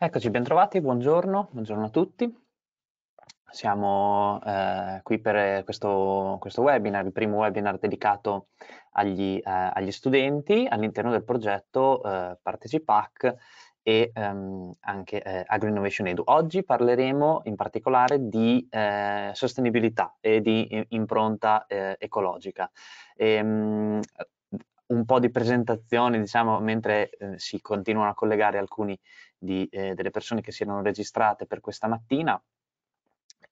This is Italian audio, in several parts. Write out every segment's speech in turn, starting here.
Eccoci, bentrovati, buongiorno, buongiorno a tutti. Siamo eh, qui per eh, questo, questo, webinar, il primo webinar dedicato agli, eh, agli studenti all'interno del progetto eh, Partecipac e ehm, anche eh, Agro Innovation Edu. Oggi parleremo in particolare di eh, sostenibilità e di impronta eh, ecologica. E, ehm, mh, un po' di presentazione, diciamo, mentre eh, si continuano a collegare alcuni di, eh, delle persone che si erano registrate per questa mattina.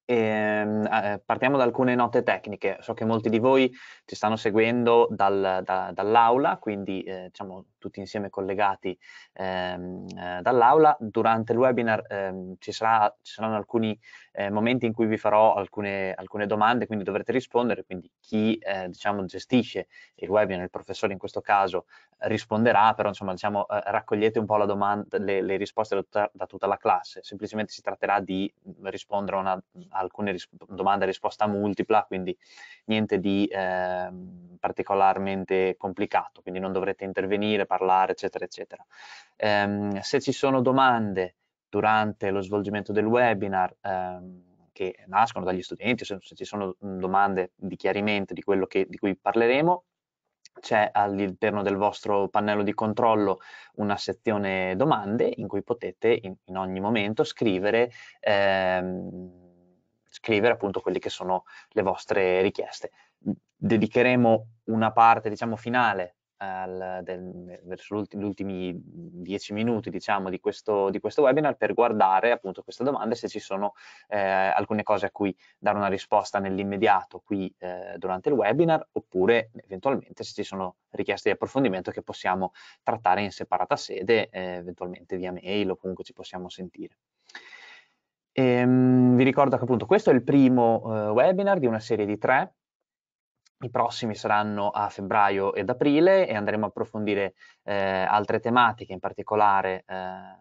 E, ehm, eh, partiamo da alcune note tecniche. So che molti di voi ci stanno seguendo dal, da, dall'aula, quindi eh, diciamo tutti insieme collegati ehm, eh, dall'aula. Durante il webinar ehm, ci, sarà, ci, saranno alcuni eh, momenti in cui vi farò alcune, alcune, domande, quindi dovrete rispondere. Quindi chi eh, diciamo, gestisce il webinar, il professore in questo caso, risponderà, però insomma diciamo eh, raccogliete un po' domanda, le, le, risposte da tutta, da tutta, la classe, semplicemente si tratterà di mm, rispondere una, a alcune ris domande a risposta multipla, quindi niente di eh, particolarmente complicato, quindi non dovrete intervenire, parlare, eccetera, eccetera. Ehm, se ci sono domande durante lo svolgimento del webinar, ehm, che nascono dagli studenti, se, se ci sono mm, domande di chiarimento di quello che, di cui parleremo, c'è all'interno del vostro pannello di controllo una sezione domande in cui potete in, in ogni momento scrivere, ehm, scrivere appunto quelle che sono le vostre richieste. Dedicheremo una parte diciamo finale al, del, verso gli ultimi dieci minuti diciamo, di, questo, di, questo, webinar per guardare appunto queste domande se ci sono eh, alcune cose a cui dare una risposta nell'immediato qui eh, durante il webinar oppure eventualmente se ci sono richieste di approfondimento che possiamo trattare in separata sede eh, eventualmente via mail o comunque ci possiamo sentire. Ehm, vi ricordo che appunto questo è il primo eh, webinar di una serie di tre i prossimi saranno a febbraio ed aprile e andremo a approfondire eh, altre tematiche, in particolare eh, a,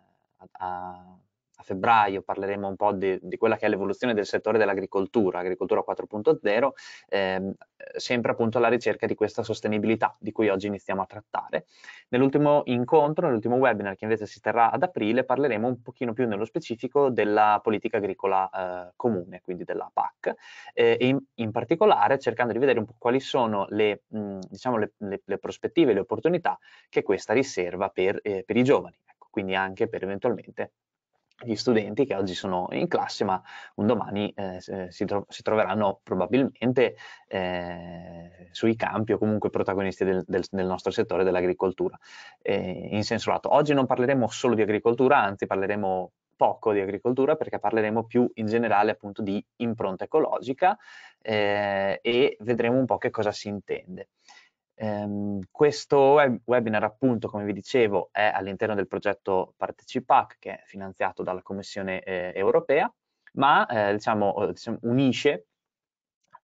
a a febbraio parleremo un po' di, di quella che è l'evoluzione del settore dell'agricoltura, agricoltura 4.0, ehm, sempre appunto alla ricerca di questa sostenibilità di cui oggi iniziamo a trattare. Nell'ultimo incontro, nell'ultimo webinar che invece si terrà ad aprile, parleremo un pochino più nello specifico della politica agricola eh, comune, quindi della PAC, eh, e in, in, particolare cercando di vedere un po' quali sono le, mh, diciamo le, le, le prospettive, le opportunità che questa riserva per, eh, per i giovani, ecco, quindi anche per eventualmente gli studenti che oggi sono in classe ma un domani eh, eh, si, tro si, troveranno probabilmente eh, sui campi o comunque protagonisti del, del, del nostro settore dell'agricoltura eh, in senso lato. Oggi non parleremo solo di agricoltura, anzi parleremo poco di agricoltura perché parleremo più in generale appunto di impronta ecologica eh, e vedremo un po' che cosa si intende. Um, questo web- webinar, appunto, come vi dicevo, è all'interno del progetto Partecipac, che è finanziato dalla Commissione eh, europea, ma eh diciamo, eh, diciamo, unisce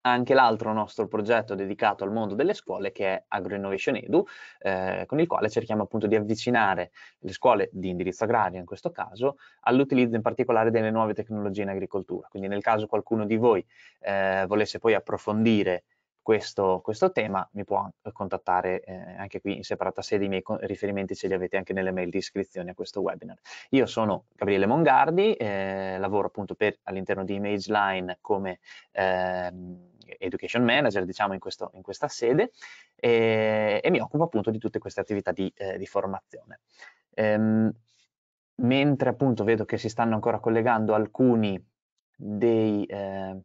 anche l'altro nostro progetto dedicato al mondo delle scuole che è AgroInnovation Edu, eh, con il quale cerchiamo appunto di avvicinare le scuole di indirizzo agrario in questo caso all'utilizzo in particolare delle nuove tecnologie in agricoltura. Quindi nel caso qualcuno di voi eh, volesse poi approfondire questo, questo tema, mi può contattare eh, anche qui in separata sede, i miei riferimenti ce li avete anche nelle mail di iscrizione a questo webinar. Io sono Gabriele Mongardi, eh, lavoro appunto all'interno di ImageLine come ehm, education manager, diciamo in, questo, in questa sede, e, e, mi occupo appunto di tutte queste attività di, eh, di formazione. Ehm, mentre appunto vedo che si stanno ancora collegando alcuni dei, eh,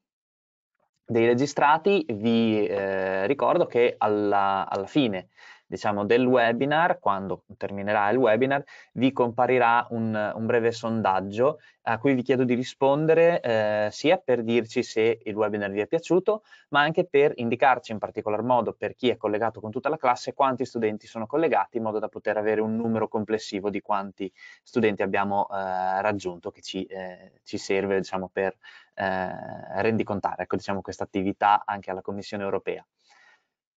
dei registrati, vi eh, ricordo che alla, alla fine diciamo, del webinar, quando terminerà il webinar, vi comparirà un, un breve sondaggio a cui vi chiedo di rispondere eh, sia per dirci se il webinar vi è piaciuto, ma anche per indicarci in particolar modo per chi è collegato con tutta la classe quanti studenti sono collegati in modo da poter avere un numero complessivo di quanti studenti abbiamo eh, raggiunto che ci, eh, ci serve diciamo, per eh, rendicontare, ecco, diciamo, questa attività anche alla Commissione europea.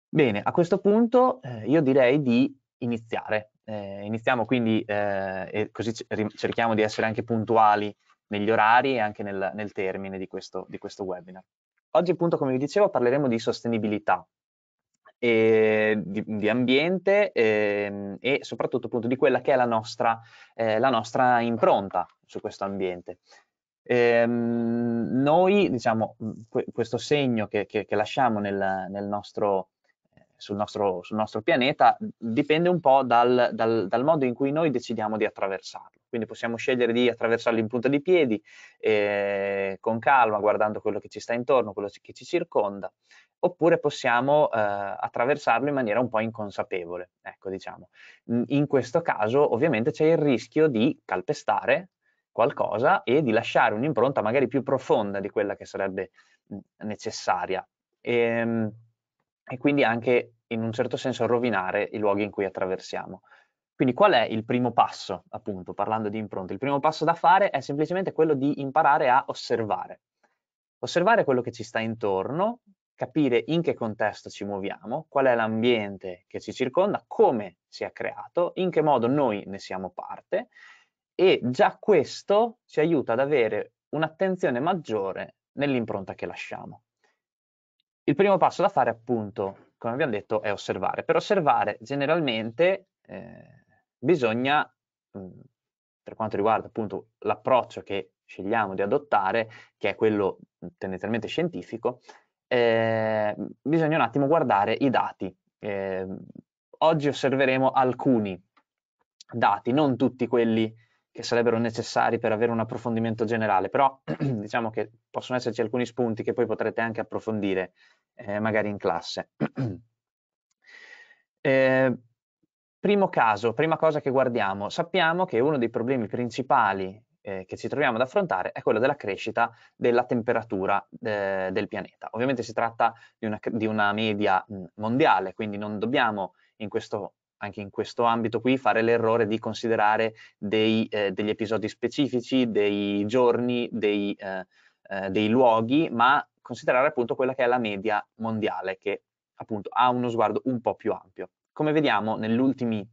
Bene, a questo punto eh, io direi di iniziare. Eh, iniziamo quindi, eh, e così cerchiamo di essere anche puntuali negli orari e anche nel, nel termine di questo, di questo webinar. Oggi appunto, come vi dicevo, parleremo di sostenibilità, e di, di ambiente e, ehm, e soprattutto appunto di quella che è la nostra, eh, la nostra impronta su questo ambiente. Ehm, noi, diciamo, questo segno che, che, che lasciamo nel, nel nostro, eh, sul, nostro, sul, nostro, pianeta dipende un po' dal, dal, dal, modo in cui noi decidiamo di attraversarlo. Quindi possiamo scegliere di attraversarlo in punta di piedi, eh, con calma, guardando quello che ci sta intorno, quello che ci circonda, oppure possiamo eh, attraversarlo in maniera un po' inconsapevole. Ecco, diciamo. In questo caso ovviamente c'è il rischio di calpestare qualcosa e di lasciare un'impronta magari più profonda di quella che sarebbe necessaria. E, ehm, e quindi anche in un certo senso rovinare i luoghi in cui attraversiamo. Quindi qual è il primo passo, appunto, parlando di impronte? Il primo passo da fare è semplicemente quello di imparare a osservare. Osservare quello che ci sta intorno, capire in che contesto ci muoviamo, qual è l'ambiente che ci circonda, come si è creato, in che modo noi ne siamo parte e già questo ci aiuta ad avere un'attenzione maggiore nell'impronta che lasciamo. Il primo passo da fare appunto, come abbiamo detto, è osservare. Per osservare generalmente eh, bisogna, mh, mm, per quanto riguarda appunto l'approccio che scegliamo di adottare, che è quello mm, tendenzialmente scientifico, eh, bisogna un attimo guardare i dati. Eh, oggi osserveremo alcuni dati, non tutti quelli che sarebbero necessari per avere un approfondimento generale, però diciamo che possono esserci alcuni spunti che poi potrete anche approfondire eh, magari in classe. eh, primo caso, prima cosa che guardiamo, sappiamo che uno dei problemi principali eh, che ci troviamo ad affrontare è quello della crescita della temperatura eh, del pianeta. Ovviamente si tratta di una, di una media mondiale, quindi non dobbiamo in questo anche in questo ambito qui fare l'errore di considerare dei, eh, degli episodi specifici, dei giorni, dei, eh, eh, dei, luoghi, ma considerare appunto quella che è la media mondiale, che appunto ha uno sguardo un po' più ampio. Come vediamo, negli ultimi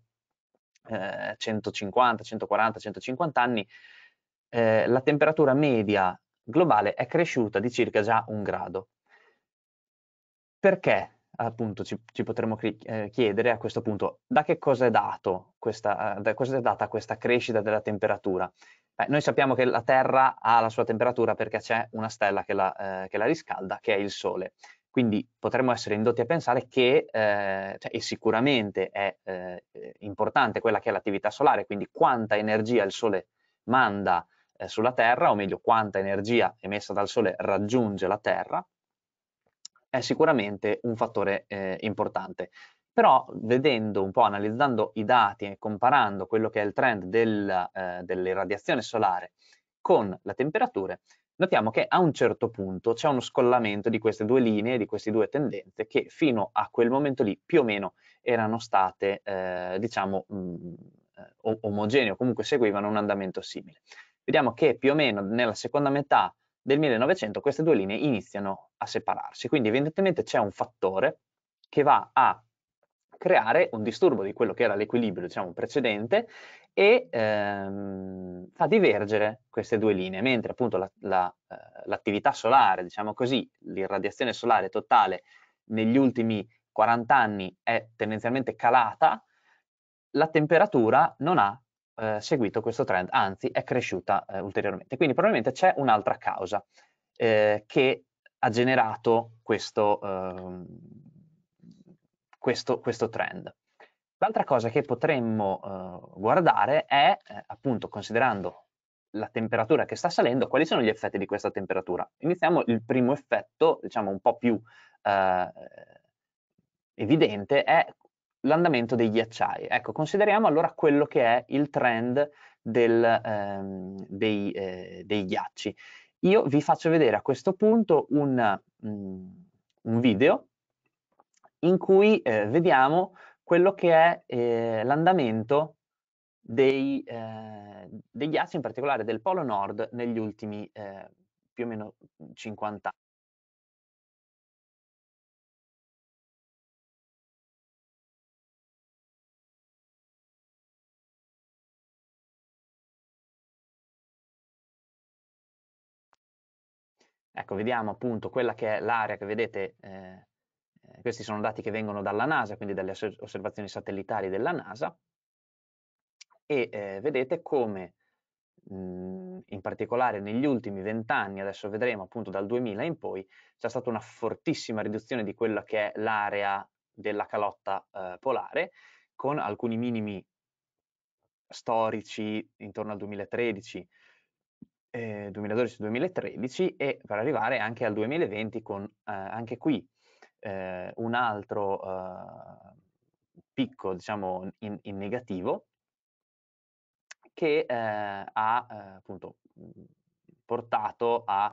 150, 140, 150 anni, eh, la temperatura media globale è cresciuta di circa già un grado. Perché appunto ci, ci potremmo eh, chiedere a questo punto da che cosa è, questa, eh, da cosa è data questa crescita della temperatura? Eh, noi sappiamo che la Terra ha la sua temperatura perché c'è una stella che la, eh, che la, riscalda, che è il Sole. Quindi potremmo essere indotti a pensare che, eh, cioè, e sicuramente è importante quella che è l'attività solare, quindi quanta energia il Sole manda sulla Terra, o meglio quanta energia emessa dal Sole raggiunge la Terra, è sicuramente un fattore eh, importante. Però vedendo un po', analizzando i dati e comparando quello che è il trend del, eh, dell'irradiazione solare con la temperatura, notiamo che a un certo punto c'è uno scollamento di queste due linee, di queste due tendenze che fino a quel momento lì più o meno erano state, eh, diciamo, mh, mm, eh, omogenee o comunque seguivano un andamento simile. Vediamo che più o meno nella seconda metà del 1900 queste due linee iniziano a separarsi, quindi evidentemente c'è un fattore che va a creare un disturbo di quello che era l'equilibrio diciamo, precedente e ehm, fa divergere queste due linee, mentre appunto l'attività la, la, eh, solare, diciamo così, l'irradiazione solare totale negli ultimi 40 anni è tendenzialmente calata, la temperatura non ha eh, seguito questo trend, anzi è cresciuta eh, ulteriormente. Quindi probabilmente c'è un'altra causa eh, che ha generato questo, ehm, questo, questo trend. L'altra cosa che potremmo eh, guardare è, eh, appunto, considerando la temperatura che sta salendo, quali sono gli effetti di questa temperatura? Iniziamo il primo effetto, diciamo un po' più evidente, è l'andamento dei ghiacciai. Ecco, consideriamo allora quello che è il trend del, ehm, dei, eh, dei, ghiacci. Io vi faccio vedere a questo punto un, mh, mm, un video in cui eh, vediamo quello che è eh, l'andamento dei, eh, dei, ghiacci, in particolare del Polo Nord, negli ultimi eh, più o meno 50 anni. Ecco, vediamo appunto quella che è l'area che vedete, eh, eh questi sono dati che vengono dalla NASA, quindi dalle osservazioni satellitari della NASA, e eh, vedete come mh, mm, in particolare negli ultimi vent'anni, adesso vedremo appunto dal 2000 in poi, c'è stata una fortissima riduzione di quella che è l'area della calotta eh, polare, con alcuni minimi storici intorno al 2013 2012-2013 eh, e per arrivare anche al 2020 con eh, anche qui eh, un altro picco diciamo in, in negativo che ha appunto portato a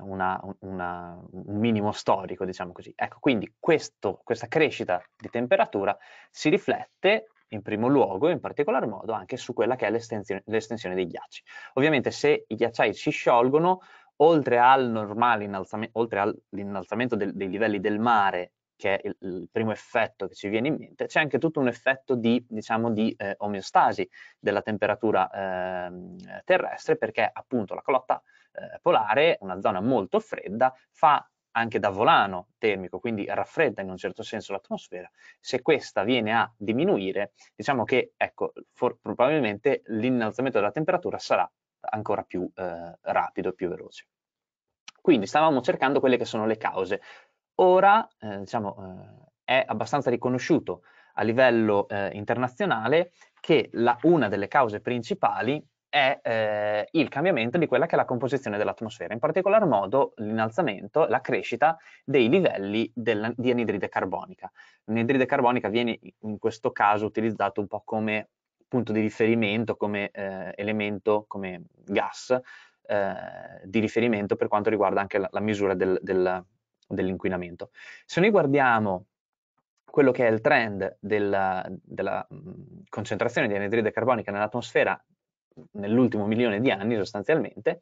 una, una, un minimo storico, diciamo così. Ecco, quindi questo, questa crescita di temperatura si riflette in primo luogo e in particolar modo anche su quella che è l'estensione dei ghiacci. Ovviamente se i ghiacciai si sciolgono, oltre, al normale innalzamento, all'innalzamento del, dei livelli del mare, che è il, il, primo effetto che ci viene in mente, c'è anche tutto un effetto di, diciamo, di eh, omeostasi della temperatura eh, terrestre, perché appunto la calotta eh, polare, una zona molto fredda, fa anche da volano termico, quindi raffredda in un certo senso l'atmosfera, se questa viene a diminuire, diciamo che ecco, for, probabilmente l'innalzamento della temperatura sarà ancora più eh, rapido e più veloce. Quindi stavamo cercando quelle che sono le cause. Ora eh, diciamo, eh, è abbastanza riconosciuto a livello eh, internazionale che la, una delle cause principali è eh, il cambiamento di quella che è la composizione dell'atmosfera, in particolar modo l'innalzamento, la crescita dei livelli del, di anidride carbonica. L'anidride carbonica viene in questo caso utilizzato un po' come punto di riferimento, come eh, elemento, come gas eh, di riferimento per quanto riguarda anche la, la misura del, del, dell'inquinamento. Se noi guardiamo quello che è il trend della, della mm, concentrazione di anidride carbonica nell'atmosfera nell'ultimo milione di anni sostanzialmente,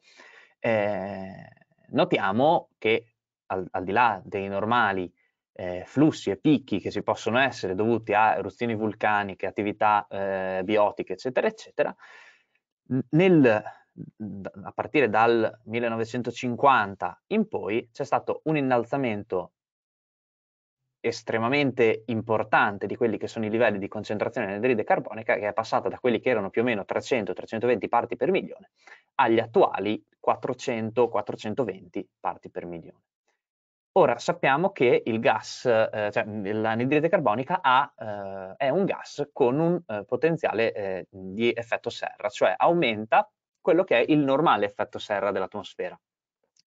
eh, notiamo che al, al, di là dei normali eh, flussi e picchi che ci possono essere dovuti a eruzioni vulcaniche, attività eh, biotiche, eccetera, eccetera, nel, a partire dal 1950 in poi c'è stato un innalzamento estremamente importante di quelli che sono i livelli di concentrazione di anidride carbonica che è passata da quelli che erano più o meno 300-320 parti per milione agli attuali 400-420 parti per milione. Ora sappiamo che il gas, eh, cioè l'anidride carbonica ha, eh, è un gas con un eh, potenziale eh, di effetto serra, cioè aumenta quello che è il normale effetto serra dell'atmosfera,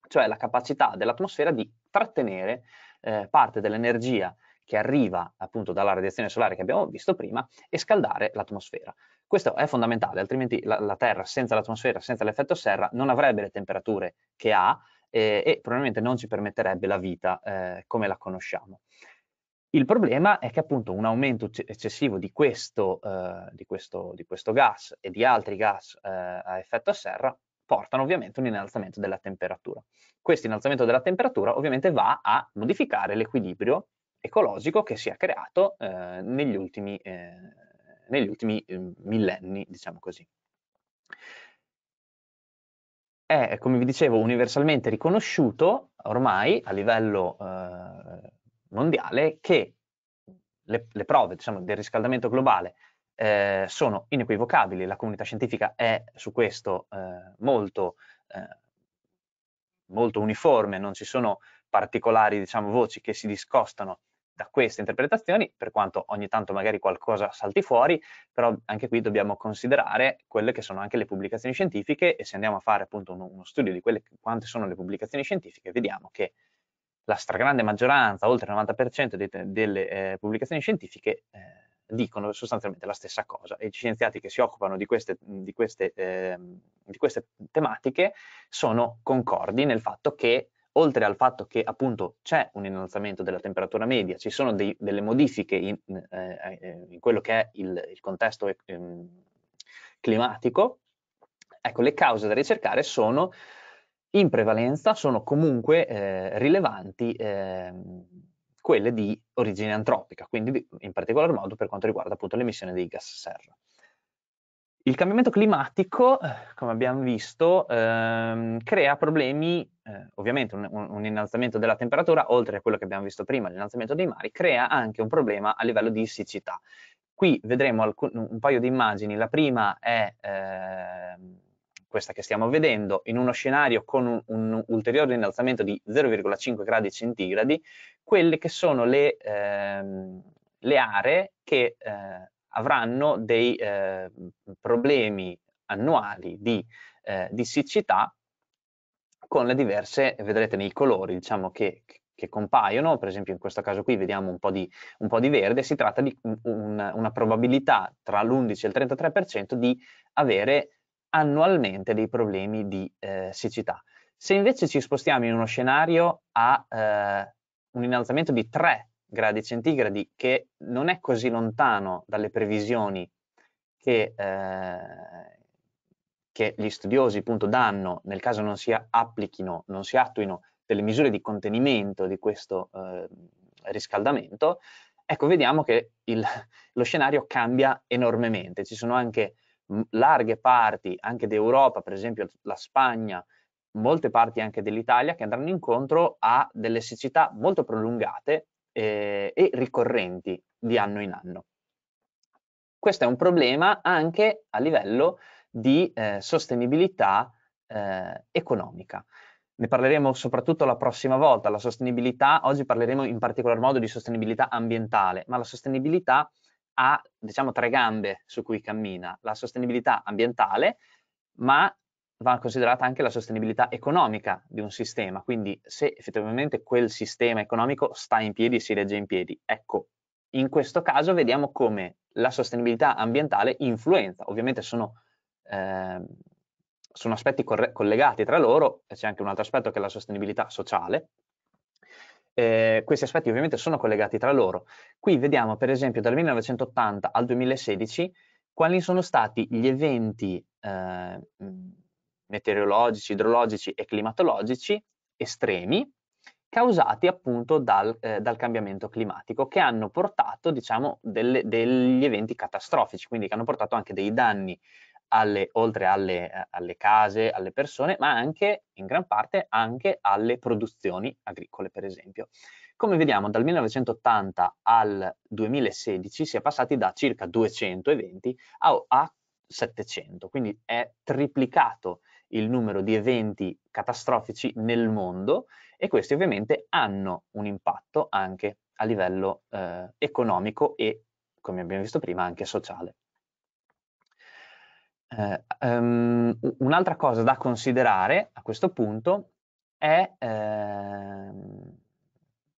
cioè la capacità dell'atmosfera di trattenere eh, parte dell'energia che arriva appunto dalla radiazione solare che abbiamo visto prima e scaldare l'atmosfera. Questo è fondamentale, altrimenti la, la Terra senza l'atmosfera, senza l'effetto serra, non avrebbe le temperature che ha eh, e probabilmente non ci permetterebbe la vita eh, come la conosciamo. Il problema è che appunto un aumento eccessivo di questo, eh, di questo, di questo gas e di altri gas eh, a effetto serra portano ovviamente un innalzamento della temperatura. Questo innalzamento della temperatura ovviamente va a modificare l'equilibrio ecologico che si è creato eh, negli ultimi, eh, negli ultimi ehm, millenni, diciamo così. È, come vi dicevo, universalmente riconosciuto ormai a livello eh, mondiale che le, le prove diciamo, del riscaldamento globale eh, sono inequivocabili. La comunità scientifica è su questo eh, molto, eh, molto, uniforme, non ci sono particolari diciamo, voci che si discostano da queste interpretazioni, per quanto ogni tanto magari qualcosa salti fuori, però anche qui dobbiamo considerare quelle che sono anche le pubblicazioni scientifiche e se andiamo a fare appunto uno, uno studio di quelle, quante sono le pubblicazioni scientifiche, vediamo che la stragrande maggioranza, oltre il 90% dei, delle eh, pubblicazioni scientifiche, eh, dicono sostanzialmente la stessa cosa e gli scienziati che si occupano di queste, di queste, eh, di queste tematiche sono concordi nel fatto che oltre al fatto che appunto c'è un innalzamento della temperatura media, ci sono dei, delle modifiche in, eh, eh in, quello che è il, il contesto eh, ehm, climatico, ecco le cause da ricercare sono in prevalenza, sono comunque eh, rilevanti ehm, quelle di origine antropica, quindi in particolar modo per quanto riguarda appunto l'emissione dei gas serra. Il cambiamento climatico, eh, come abbiamo visto, ehm, crea problemi, eh, ovviamente un, un, innalzamento della temperatura, oltre a quello che abbiamo visto prima, l'innalzamento dei mari, crea anche un problema a livello di siccità. Qui vedremo alcun, un paio di immagini, la prima è... Ehm, questa che stiamo vedendo, in uno scenario con un, un ulteriore innalzamento di 0,5 gradi centigradi, quelle che sono le, ehm, le aree che eh, avranno dei eh, problemi annuali di, eh, di, siccità con le diverse, vedrete nei colori, diciamo che, che compaiono, per esempio in questo caso qui vediamo un po' di, un po di verde, si tratta di un, una probabilità tra l'11 e il 33% di avere annualmente dei problemi di eh, siccità. Se invece ci spostiamo in uno scenario a eh, un innalzamento di 3 gradi centigradi, che non è così lontano dalle previsioni che, eh, che gli studiosi appunto, danno nel caso non si applichino, non si attuino delle misure di contenimento di questo eh, riscaldamento, ecco vediamo che il, lo scenario cambia enormemente. Ci sono anche larghe parti anche d'Europa, per esempio la Spagna, molte parti anche dell'Italia che andranno incontro a delle siccità molto prolungate eh, e ricorrenti di anno in anno. Questo è un problema anche a livello di eh, sostenibilità eh, economica. Ne parleremo soprattutto la prossima volta, la sostenibilità, oggi parleremo in particolar modo di sostenibilità ambientale, ma la sostenibilità ha diciamo tre gambe su cui cammina, la sostenibilità ambientale, ma va considerata anche la sostenibilità economica di un sistema, quindi se effettivamente quel sistema economico sta in piedi, si regge in piedi. Ecco, in questo caso vediamo come la sostenibilità ambientale influenza, ovviamente sono, eh, sono aspetti collegati tra loro, c'è anche un altro aspetto che è la sostenibilità sociale, eh, questi aspetti ovviamente sono collegati tra loro. Qui vediamo per esempio dal 1980 al 2016 quali sono stati gli eventi eh, mm, meteorologici, idrologici e climatologici estremi causati appunto dal, eh, dal cambiamento climatico che hanno portato diciamo delle, degli eventi catastrofici, quindi che hanno portato anche dei danni alle, oltre alle, eh, alle, case, alle persone, ma anche in gran parte anche alle produzioni agricole, per esempio. Come vediamo, dal 1980 al 2016 si è passati da circa 220 a, a 700, quindi è triplicato il numero di eventi catastrofici nel mondo e questi ovviamente hanno un impatto anche a livello eh, economico e, come abbiamo visto prima, anche sociale um, un'altra cosa da considerare a questo punto è ehm,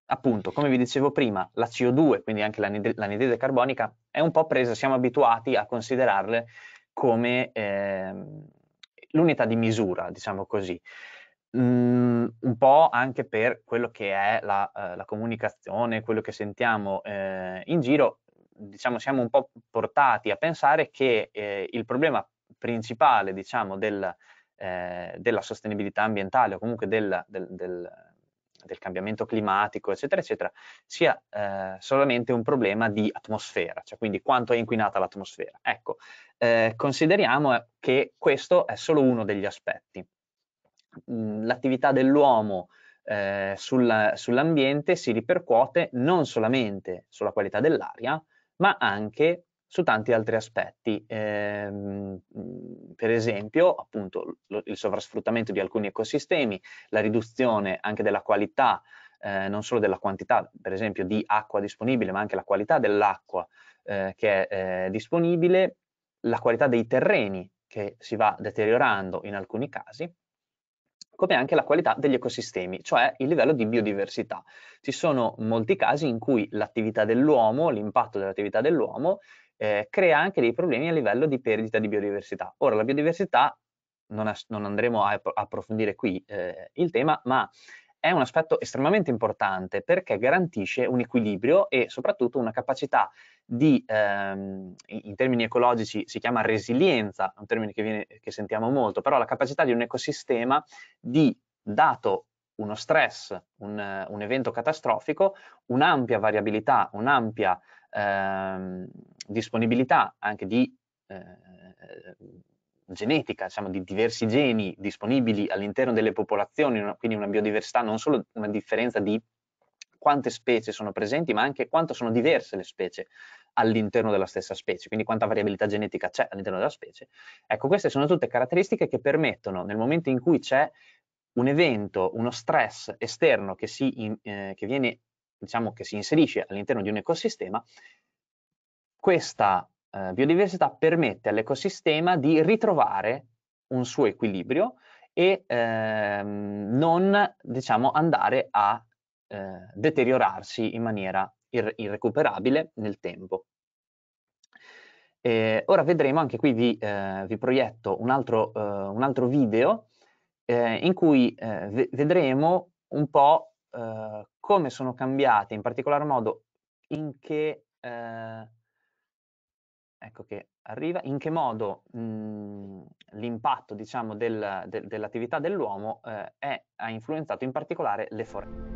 appunto, come vi dicevo prima, la CO2, quindi anche l'anidride, carbonica, è un po' presa, siamo abituati a considerarle come ehm, l'unità di misura, diciamo così. Mm, un po' anche per quello che è la, eh, la comunicazione, quello che sentiamo eh, in giro, diciamo siamo un po' portati a pensare che eh, il problema principale diciamo, del, eh, della sostenibilità ambientale o comunque del, del, del, cambiamento climatico, eccetera, eccetera, sia eh, solamente un problema di atmosfera, cioè quindi quanto è inquinata l'atmosfera. Ecco, eh, consideriamo che questo è solo uno degli aspetti. Mm, l'attività dell'uomo eh, sul, sull'ambiente si ripercuote non solamente sulla qualità dell'aria, ma anche su tanti altri aspetti, eh, per esempio appunto lo, il sovrasfruttamento di alcuni ecosistemi, la riduzione anche della qualità, eh, non solo della quantità per esempio di acqua disponibile, ma anche la qualità dell'acqua eh, che è eh, disponibile, la qualità dei terreni che si va deteriorando in alcuni casi, come anche la qualità degli ecosistemi, cioè il livello di biodiversità. Ci sono molti casi in cui l'attività dell'uomo, l'impatto dell'attività dell'uomo eh, crea anche dei problemi a livello di perdita di biodiversità. Ora, la biodiversità, non, as- non andremo a approfondire qui eh, il tema, ma è un aspetto estremamente importante perché garantisce un equilibrio e soprattutto una capacità di, ehm, in termini ecologici si chiama resilienza, un termine che, viene, che sentiamo molto, però la capacità di un ecosistema di, dato uno stress, un, un evento catastrofico, un'ampia variabilità, un'ampia ehm, disponibilità anche di eh, genetica, diciamo di diversi geni disponibili all'interno delle popolazioni, quindi una biodiversità, non solo una differenza di quante specie sono presenti, ma anche quanto sono diverse le specie all'interno della stessa specie, quindi quanta variabilità genetica c'è all'interno della specie. Ecco, queste sono tutte caratteristiche che permettono, nel momento in cui c'è un evento, uno stress esterno che, si, eh, che viene diciamo che si inserisce all'interno di un ecosistema, questa eh, biodiversità permette all'ecosistema di ritrovare un suo equilibrio e ehm, non diciamo, andare a eh, deteriorarsi in maniera ir irrecuperabile nel tempo. E ora vedremo, anche qui vi, eh, vi proietto un altro, eh, un altro video eh, in cui eh, vedremo un po' Uhm, come sono cambiate, in particolar modo in che, eh, ecco che arriva, in che modo mhmm, l'impatto diciamo, del, de, dell'attività dell'uomo eh, è, ha influenzato in particolare le foreste.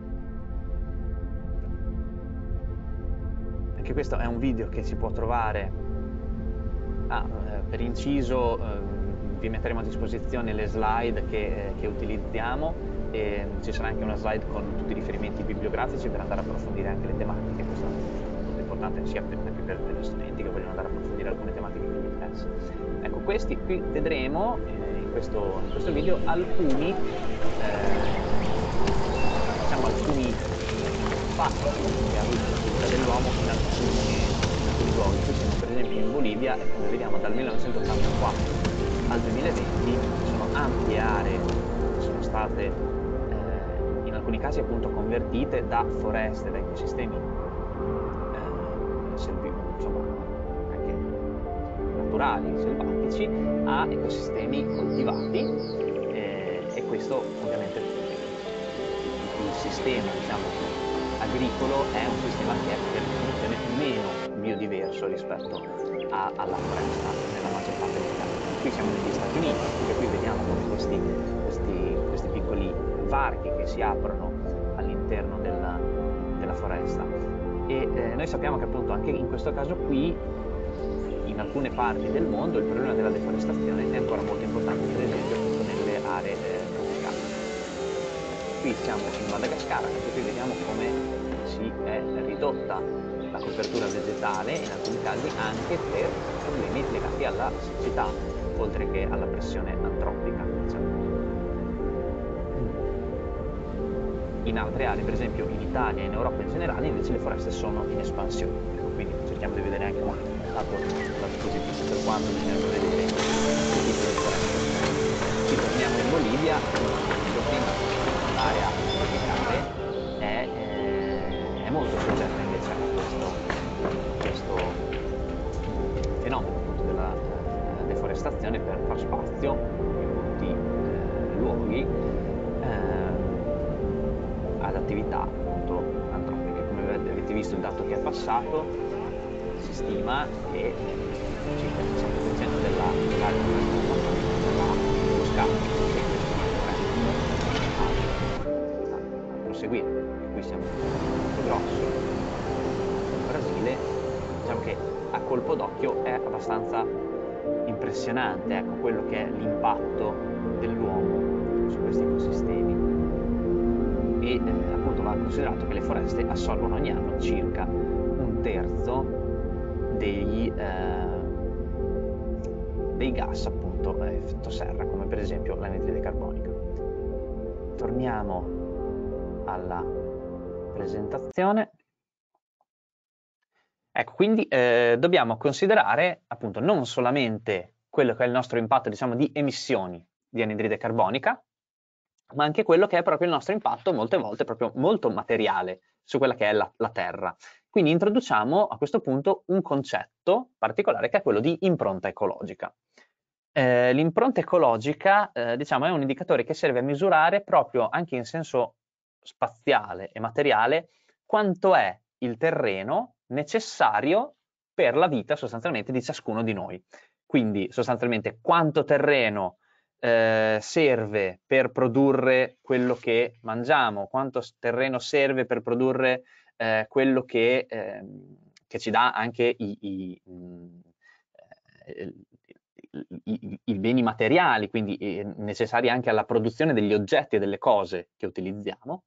Anche questo è un video che si può trovare. Ah, per inciso vi metteremo a disposizione le slide che, che utilizziamo e ci sarà anche una slide con tutti i riferimenti bibliografici per andare a approfondire anche le tematiche, questo è molto importante sia per, per, per gli studenti che vogliono andare a approfondire alcune tematiche più diverse. Ecco, questi qui vedremo eh, in, questo, in, questo, video alcuni, eh, diciamo alcuni fatti che ha avuto la figura dell'uomo in alcuni, luoghi, qui siamo per esempio in Bolivia e come vediamo dal 1984 al 2020 ci sono ampie aree sono state alcuni casi appunto convertite da foreste, da ecosistemi eh, naturali, selvatici, a ecosistemi coltivati eh, e questo ovviamente il sistema diciamo, agricolo è un sistema che è per definizione meno biodiverso rispetto a, alla foresta nella maggior parte dei casi. Qui siamo negli Stati Uniti e qui vediamo come questi, questi, questi piccoli varchi che si aprono all'interno della, della foresta. E eh, noi sappiamo che appunto anche in questo caso qui, in alcune parti del mondo, il problema della deforestazione è ancora molto importante, per esempio appunto nelle aree eh, tropicali. Qui siamo in Madagascar, anche qui vediamo come si è ridotta la copertura vegetale, in alcuni casi anche per problemi legati alla siccità, oltre che alla pressione antropica. Diciamo. in altre aree, per esempio in Italia e in Europa in generale, invece le foreste sono in espansione. Ecco, quindi cerchiamo di vedere anche un lato, lato positivo, per quanto bisogna vedere il tipo di foreste. Qui torniamo in Bolivia, quindi un'area che è passato si stima che circa il 60% della dell'area sarà lo scambio a eh, proseguire e qui siamo in un molto grosso in Brasile diciamo che a colpo d'occhio è abbastanza impressionante ecco, quello che è l'impatto dell'uomo su questi ecosistemi e, eh, va considerato che le foreste assorbono ogni anno circa un terzo dei, eh, dei gas appunto effetto eh, serra, come per esempio l'anidride carbonica. Torniamo alla presentazione. Ecco, quindi eh, dobbiamo considerare appunto non solamente quello che è il nostro impatto diciamo, di emissioni di anidride carbonica, ma anche quello che è proprio il nostro impatto molte volte proprio molto materiale su quella che è la, la terra. Quindi introduciamo a questo punto un concetto particolare che è quello di impronta ecologica. Eh, l'impronta ecologica eh, diciamo, è un indicatore che serve a misurare proprio anche in senso spaziale e materiale quanto è il terreno necessario per la vita sostanzialmente di ciascuno di noi. Quindi sostanzialmente quanto terreno eh, serve per produrre quello che mangiamo, quanto terreno serve per produrre eh, quello che, eh, che, ci dà anche i, i, i, mm, eh, i beni materiali, quindi necessari anche alla produzione degli oggetti e delle cose che utilizziamo,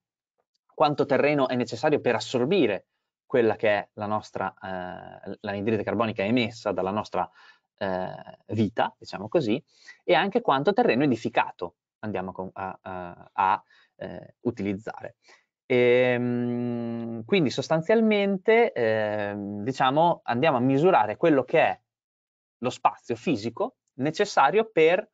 quanto terreno è necessario per assorbire quella che è la nostra eh, l'anidride carbonica emessa dalla nostra eh, vita, diciamo così, e anche quanto terreno edificato andiamo a, a, a eh, utilizzare. E, ehm, quindi sostanzialmente eh, diciamo, andiamo a misurare quello che è lo spazio fisico necessario per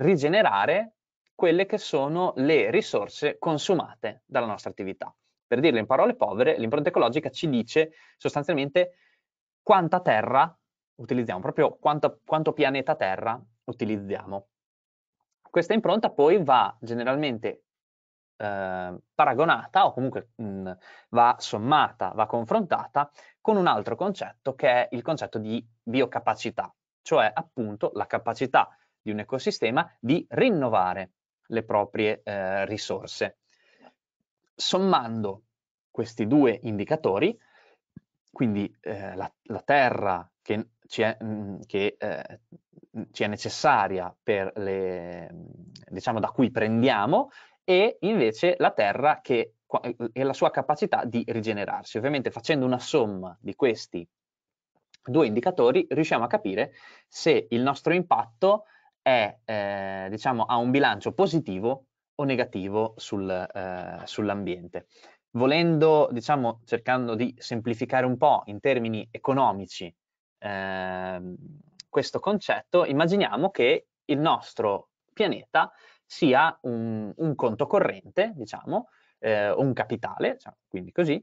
rigenerare quelle che sono le risorse consumate dalla nostra attività. Per dirlo in parole povere, l'impronta ecologica ci dice sostanzialmente quanta terra utilizziamo, proprio quanto, quanto pianeta Terra utilizziamo. Questa impronta poi va generalmente eh, paragonata o comunque mh, mhmm, va sommata, va confrontata con un altro concetto che è il concetto di biocapacità, cioè appunto la capacità di un ecosistema di rinnovare le proprie eh, risorse. Sommando questi due indicatori, quindi eh, la, la, terra che ci è, mhmm, che eh, ci è necessaria per le, diciamo, da cui prendiamo e invece la terra che, e la sua capacità di rigenerarsi. Ovviamente facendo una somma di questi due indicatori riusciamo a capire se il nostro impatto è, eh, diciamo, ha un bilancio positivo o negativo sul, eh, sull'ambiente. Volendo, diciamo, cercando di semplificare un po' in termini economici Ehm, questo concetto, immaginiamo che il nostro pianeta sia un, un conto corrente, diciamo, eh, un capitale, diciamo, quindi così,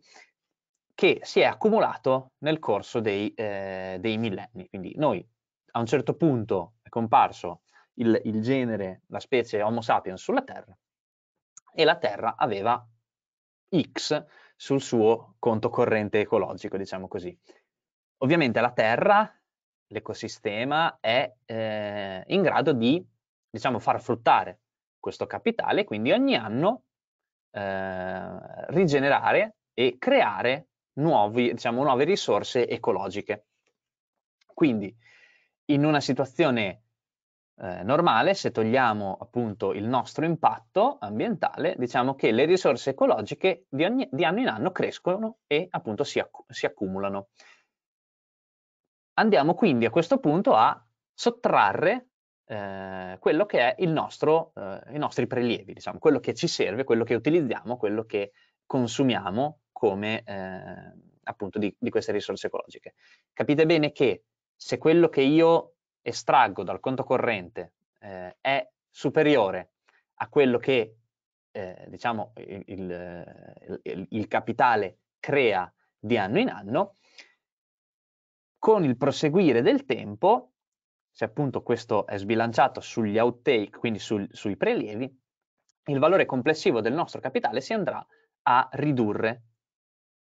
che si è accumulato nel corso dei, eh, dei, millenni. Quindi noi a un certo punto è comparso il, il, genere, la specie Homo sapiens sulla Terra e la Terra aveva X sul suo conto corrente ecologico, diciamo così. Ovviamente la terra, l'ecosistema, è eh, in grado di diciamo, far fruttare questo capitale, quindi ogni anno eh, rigenerare e creare nuovi, diciamo, nuove risorse ecologiche. Quindi in una situazione eh, normale, se togliamo appunto il nostro impatto ambientale, diciamo che le risorse ecologiche di, ogni, di anno in anno crescono e appunto si, acc si accumulano andiamo quindi a questo punto a sottrarre eh, quello che è il nostro, eh, i nostri prelievi, diciamo, quello che ci serve, quello che utilizziamo, quello che consumiamo come eh, appunto di, di queste risorse ecologiche. Capite bene che se quello che io estraggo dal conto corrente eh, è superiore a quello che eh, diciamo, il, il, il, capitale crea di anno in anno, con il proseguire del tempo, se appunto questo è sbilanciato sugli outtake, quindi sul, sui prelievi, il valore complessivo del nostro capitale si andrà a ridurre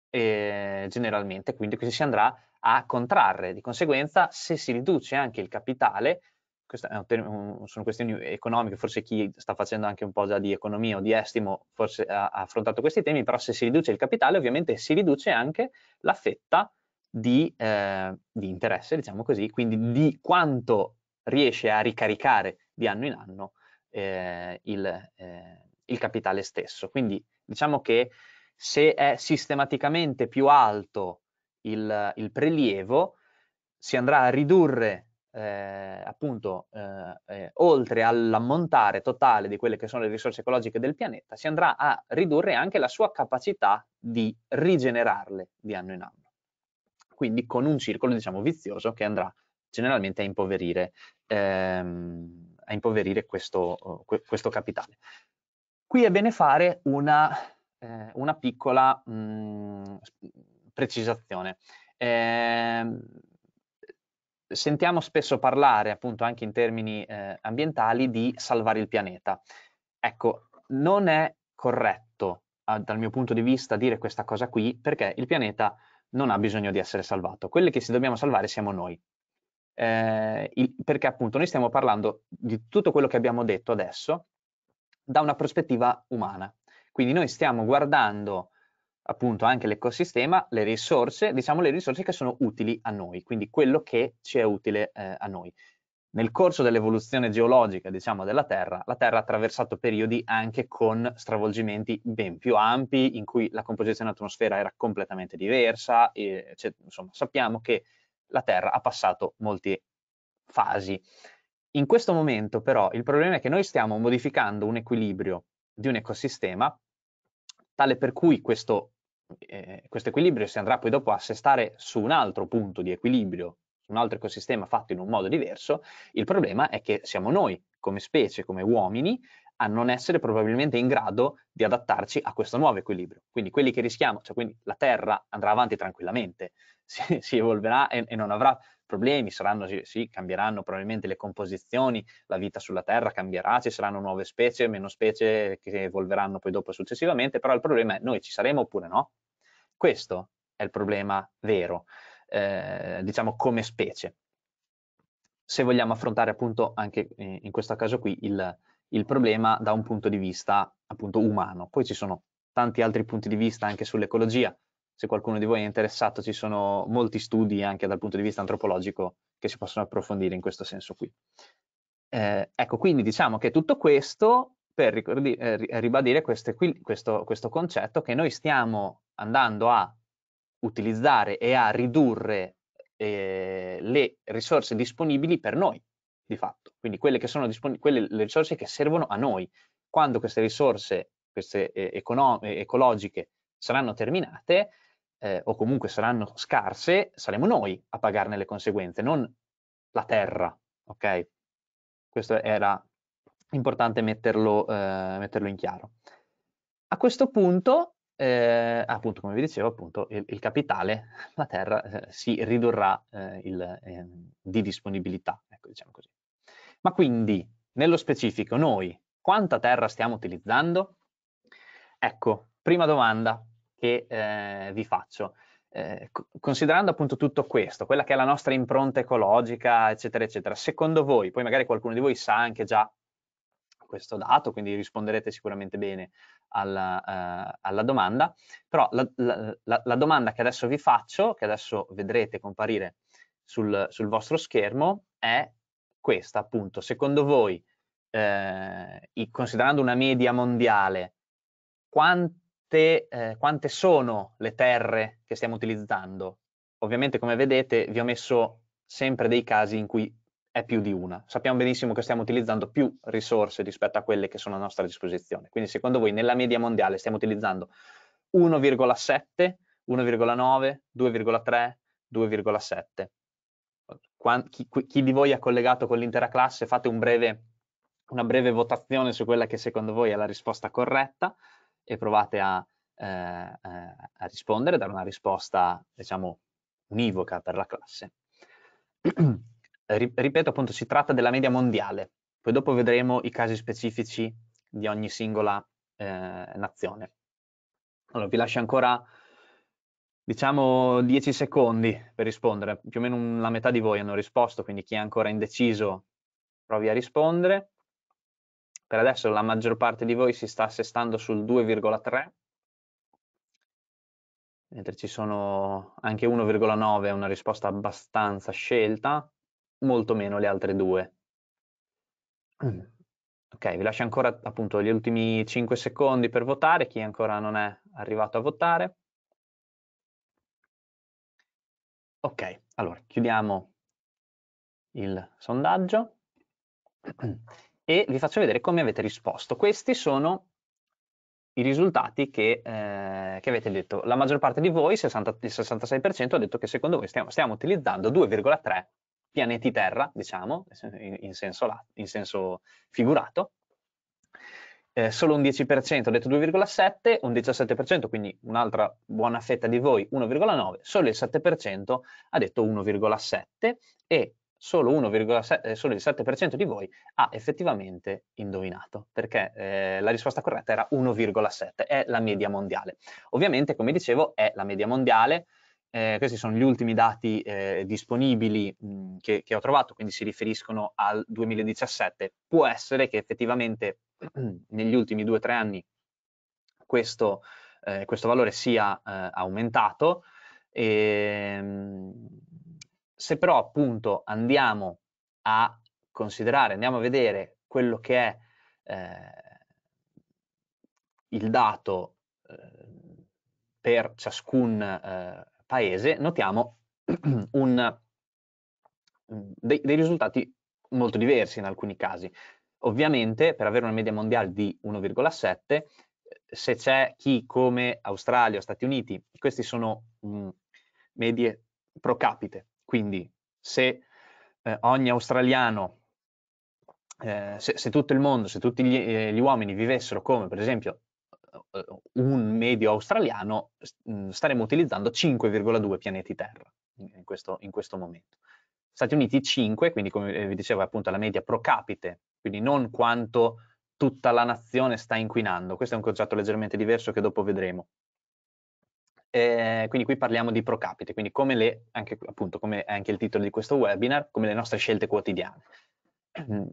eh, generalmente, quindi si andrà a contrarre. Di conseguenza, se si riduce anche il capitale, sono questioni economiche, forse chi sta facendo anche un po' già di economia o di estimo forse ha, affrontato questi temi, però se si riduce il capitale ovviamente si riduce anche la fetta di, eh, di interesse, diciamo così, quindi di quanto riesce a ricaricare di anno in anno eh, il, eh, il, capitale stesso. Quindi diciamo che se è sistematicamente più alto il, il prelievo, si andrà a ridurre eh, appunto eh, eh, oltre all'ammontare totale di quelle che sono le risorse ecologiche del pianeta, si andrà a ridurre anche la sua capacità di rigenerarle di anno in anno quindi con un circolo diciamo, vizioso che andrà generalmente a impoverire, ehm, a impoverire questo, oh, questo, capitale. Qui è bene fare una, eh, una piccola mh, mm, precisazione. Eh, sentiamo spesso parlare, appunto anche in termini eh, ambientali, di salvare il pianeta. Ecco, non è corretto dal mio punto di vista dire questa cosa qui perché il pianeta non ha bisogno di essere salvato. Quelli che ci dobbiamo salvare siamo noi. Eh, il, perché appunto noi stiamo parlando di tutto quello che abbiamo detto adesso da una prospettiva umana. Quindi noi stiamo guardando appunto anche l'ecosistema, le risorse, diciamo le risorse che sono utili a noi, quindi quello che ci è utile eh, a noi. Nel corso dell'evoluzione geologica, diciamo, della Terra, la Terra ha attraversato periodi anche con stravolgimenti ben più ampi, in cui la composizione atmosfera era completamente diversa, e, cioè, insomma, sappiamo che la Terra ha passato molte fasi. In questo momento, però, il problema è che noi stiamo modificando un equilibrio di un ecosistema, tale per cui questo eh, questo equilibrio si andrà poi dopo a assestare su un altro punto di equilibrio un altro ecosistema fatto in un modo diverso, il problema è che siamo noi come specie, come uomini, a non essere probabilmente in grado di adattarci a questo nuovo equilibrio. Quindi quelli che rischiamo, cioè quindi la Terra andrà avanti tranquillamente, si, si evolverà e, e, non avrà problemi, saranno, sì, cambieranno probabilmente le composizioni, la vita sulla Terra cambierà, ci saranno nuove specie, meno specie che evolveranno poi dopo successivamente, però il problema è noi ci saremo oppure no? Questo è il problema vero. Eh, diciamo come specie. Se vogliamo affrontare appunto anche eh, in questo caso qui il, il problema da un punto di vista appunto umano. Poi ci sono tanti altri punti di vista anche sull'ecologia, se qualcuno di voi è interessato ci sono molti studi anche dal punto di vista antropologico che si possono approfondire in questo senso qui. Eh, ecco, quindi diciamo che tutto questo per eh, ribadire questo, questo, questo concetto che noi stiamo andando a utilizzare e a ridurre eh, le risorse disponibili per noi, di fatto. Quindi quelle che sono disponibili, quelle, le risorse che servono a noi. Quando queste risorse, queste eh, eh, ecologiche, saranno terminate eh, o comunque saranno scarse, saremo noi a pagarne le conseguenze, non la terra, ok? Questo era importante metterlo, eh, metterlo in chiaro. A questo punto eh, appunto come vi dicevo appunto il, il capitale la terra eh, si ridurrà eh, il, ehm, di disponibilità ecco diciamo così ma quindi nello specifico noi quanta terra stiamo utilizzando ecco prima domanda che eh, vi faccio eh, considerando appunto tutto questo quella che è la nostra impronta ecologica eccetera eccetera secondo voi poi magari qualcuno di voi sa anche già questo dato, quindi risponderete sicuramente bene alla, eh, alla domanda, però la, la, la, domanda che adesso vi faccio, che adesso vedrete comparire sul, sul vostro schermo, è questa appunto, secondo voi, eh, considerando una media mondiale, quante, eh, quante sono le terre che stiamo utilizzando? Ovviamente come vedete vi ho messo sempre dei casi in cui è più di una. Sappiamo benissimo che stiamo utilizzando più risorse rispetto a quelle che sono a nostra disposizione. Quindi secondo voi nella media mondiale stiamo utilizzando 1,7, 1,9, 2,3, 2,7? Chi, chi, di voi ha collegato con l'intera classe? Fate un breve, una breve votazione su quella che secondo voi è la risposta corretta e provate a, eh, eh a rispondere, dare una risposta diciamo univoca per la classe. ripeto appunto, si tratta della media mondiale, poi dopo vedremo i casi specifici di ogni singola eh, nazione. Allora, vi lascio ancora, diciamo, 10 secondi per rispondere, più o meno la metà di voi hanno risposto, quindi chi è ancora indeciso provi a rispondere. Per adesso la maggior parte di voi si sta assestando sul 2,3, mentre ci sono anche 1,9, è una risposta abbastanza scelta, molto meno le altre due. Ok, vi lascio ancora appunto gli ultimi 5 secondi per votare, chi ancora non è arrivato a votare. Ok, allora chiudiamo il sondaggio e vi faccio vedere come avete risposto. Questi sono i risultati che, eh, che avete detto. La maggior parte di voi, 60, il 66%, ha detto che secondo voi stiamo, stiamo utilizzando 2,3 pianeti Terra, diciamo, in, in, senso, in senso, figurato. Eh, solo un 10%, ho detto 2,7, un 17%, quindi un'altra buona fetta di voi, 1,9, solo il 7% ha detto 1,7 e solo, 1,7, eh, solo il 7% di voi ha effettivamente indovinato, perché eh, la risposta corretta era 1,7, è la media mondiale. Ovviamente, come dicevo, è la media mondiale, eh, questi sono gli ultimi dati eh, disponibili mh, che, che, ho trovato, quindi si riferiscono al 2017. Può essere che effettivamente negli ultimi due o tre anni questo, eh, questo valore sia eh, aumentato, e, ehm, se però appunto andiamo a considerare, andiamo a vedere quello che è eh, il dato eh, per ciascun eh, paese notiamo un, mm, dei, dei risultati molto diversi in alcuni casi. Ovviamente per avere una media mondiale di 1,7 se c'è chi come Australia o Stati Uniti, queste sono mh, mm, medie pro capite, quindi se eh, ogni australiano, eh, se, se, tutto il mondo, se tutti gli, eh, gli, uomini vivessero come per esempio un medio australiano mm, staremo utilizzando 5,2 pianeti Terra in questo, in questo momento. Stati Uniti 5, quindi come eh, vi dicevo appunto la media pro capite, quindi non quanto tutta la nazione sta inquinando, questo è un concetto leggermente diverso che dopo vedremo. Eh, quindi qui parliamo di pro capite, quindi come le, anche, appunto, come è anche il titolo di questo webinar, come le nostre scelte quotidiane.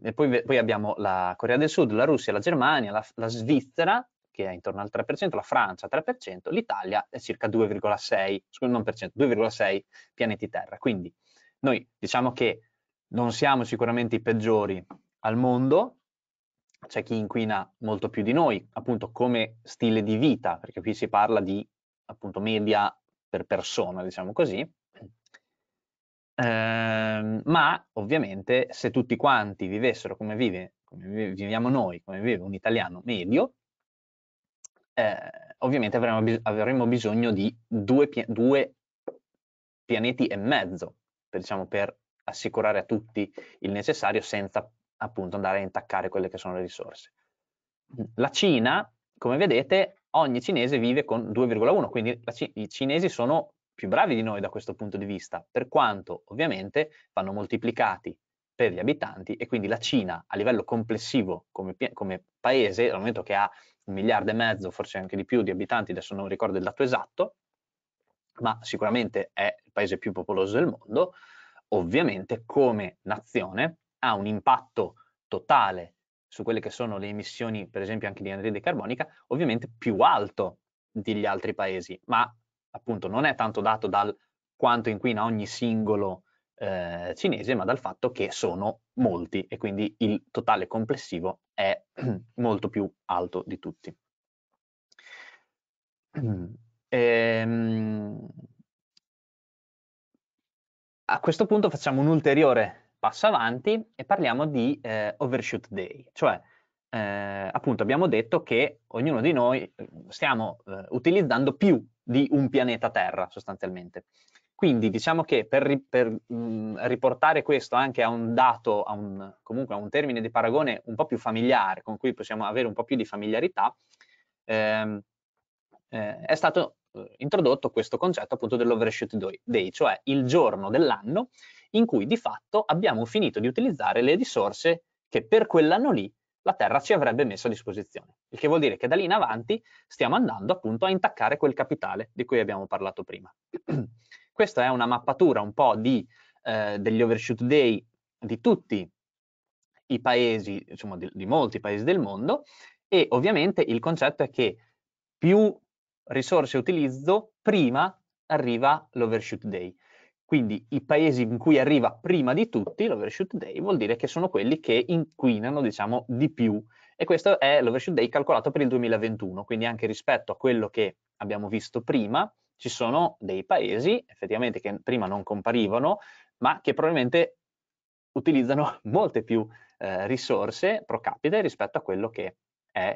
E poi, poi abbiamo la Corea del Sud, la Russia, la Germania, la, la Svizzera, che è intorno al 3%, la Francia 3%, l'Italia è circa 2,6, scusa non per cento, 2,6 pianeti Terra. Quindi noi diciamo che non siamo sicuramente i peggiori al mondo, c'è chi inquina molto più di noi, appunto come stile di vita, perché qui si parla di appunto media per persona, diciamo così, eh, ma ovviamente se tutti quanti vivessero come vive, come viviamo noi, come vive un italiano medio, eh, ovviamente avremo, avremo, bisogno di due, due pianeti e mezzo, per, diciamo, per assicurare a tutti il necessario senza appunto andare a intaccare quelle che sono le risorse. La Cina, come vedete, ogni cinese vive con 2,1, quindi i cinesi sono più bravi di noi da questo punto di vista, per quanto ovviamente vanno moltiplicati per gli abitanti e quindi la Cina a livello complessivo come, come paese, dal momento che ha un miliardo e mezzo, forse anche di più, di abitanti, adesso non ricordo il dato esatto, ma sicuramente è il paese più popoloso del mondo, ovviamente come nazione ha un impatto totale su quelle che sono le emissioni, per esempio anche di anidride carbonica, ovviamente più alto degli altri paesi, ma appunto non è tanto dato dal quanto inquina ogni singolo paese, eh, cinese, ma dal fatto che sono molti e quindi il totale complessivo è molto più alto di tutti. Ehm, a questo punto facciamo un ulteriore passo avanti e parliamo di eh, overshoot day, cioè eh, appunto abbiamo detto che ognuno di noi eh, stiamo eh, utilizzando più di un pianeta Terra sostanzialmente. Quindi diciamo che per, per mh, mm, riportare questo anche a un dato, a un, comunque a un termine di paragone un po' più familiare, con cui possiamo avere un po' più di familiarità, ehm, eh, è stato eh, introdotto questo concetto appunto dell'overshoot day, cioè il giorno dell'anno in cui di fatto abbiamo finito di utilizzare le risorse che per quell'anno lì la Terra ci avrebbe messo a disposizione. Il che vuol dire che da lì in avanti stiamo andando appunto a intaccare quel capitale di cui abbiamo parlato prima. Questa è una mappatura un po' di, eh, degli overshoot day di tutti i paesi, insomma di, di molti paesi del mondo e ovviamente il concetto è che più risorse utilizzo, prima arriva l'overshoot day. Quindi i paesi in cui arriva prima di tutti l'overshoot day vuol dire che sono quelli che inquinano, diciamo, di più. E questo è l'overshoot day calcolato per il 2021, quindi anche rispetto a quello che abbiamo visto prima, ci sono dei paesi effettivamente che prima non comparivano, ma che probabilmente utilizzano molte più eh, risorse pro capite rispetto a quello che,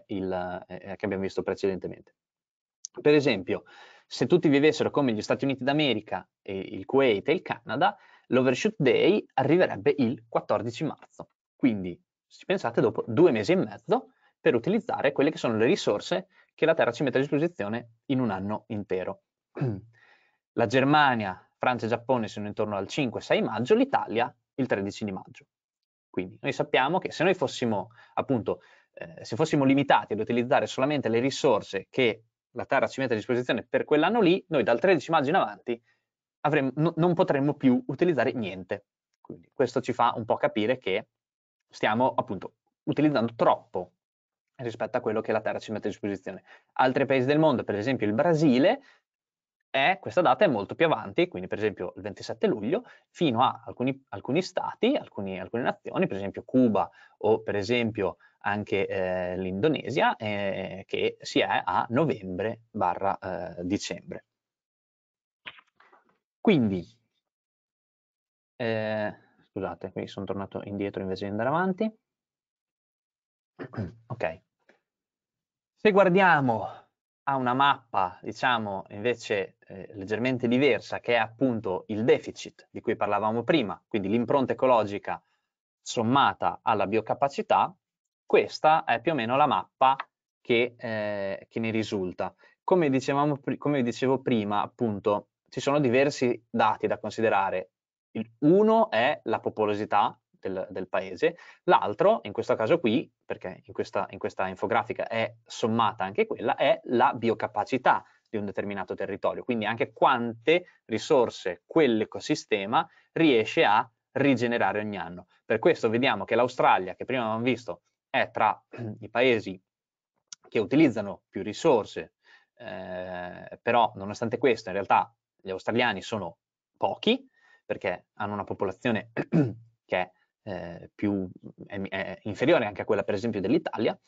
il, eh, eh, che abbiamo visto precedentemente. Per esempio, se tutti vivessero come gli Stati Uniti d'America, il Kuwait e il Canada, l'overshoot day arriverebbe il 14 marzo. Quindi, se pensate, dopo due mesi e mezzo per utilizzare quelle che sono le risorse che la Terra ci mette a disposizione in un anno intero. La Germania, Francia e Giappone sono intorno al 5-6 maggio, l'Italia il 13 di maggio. Quindi noi sappiamo che se noi fossimo, appunto, eh, se fossimo limitati ad utilizzare solamente le risorse che la Terra ci mette a disposizione per quell'anno lì, noi dal 13 maggio in avanti avremmo, no, non potremmo più utilizzare niente. Quindi questo ci fa un po' capire che stiamo appunto utilizzando troppo rispetto a quello che la Terra ci mette a disposizione. Altri paesi del mondo, per esempio il Brasile, è, eh, questa data è molto più avanti, quindi per esempio il 27 luglio, fino a alcuni, alcuni stati, alcuni, alcune nazioni, per esempio Cuba o per esempio anche eh, l'Indonesia, eh, che si è a novembre barra eh, dicembre. Quindi, eh, scusate, qui sono tornato indietro invece di andare avanti. Ok. Se guardiamo ha una mappa, diciamo, invece eh, leggermente diversa, che è appunto il deficit di cui parlavamo prima, quindi l'impronta ecologica sommata alla biocapacità, questa è più o meno la mappa che, eh, che ne risulta. Come, dicevamo, come dicevo prima, appunto, ci sono diversi dati da considerare. Il uno è la popolosità, del, del paese, l'altro, in questo caso qui, perché in questa, in questa infografica è sommata anche quella, è la biocapacità di un determinato territorio, quindi anche quante risorse quell'ecosistema riesce a rigenerare ogni anno. Per questo vediamo che l'Australia, che prima abbiamo visto, è tra i paesi che utilizzano più risorse, eh, però nonostante questo in realtà gli australiani sono pochi, perché hanno una popolazione che è eh, più, è, è inferiore anche a quella per esempio dell'Italia,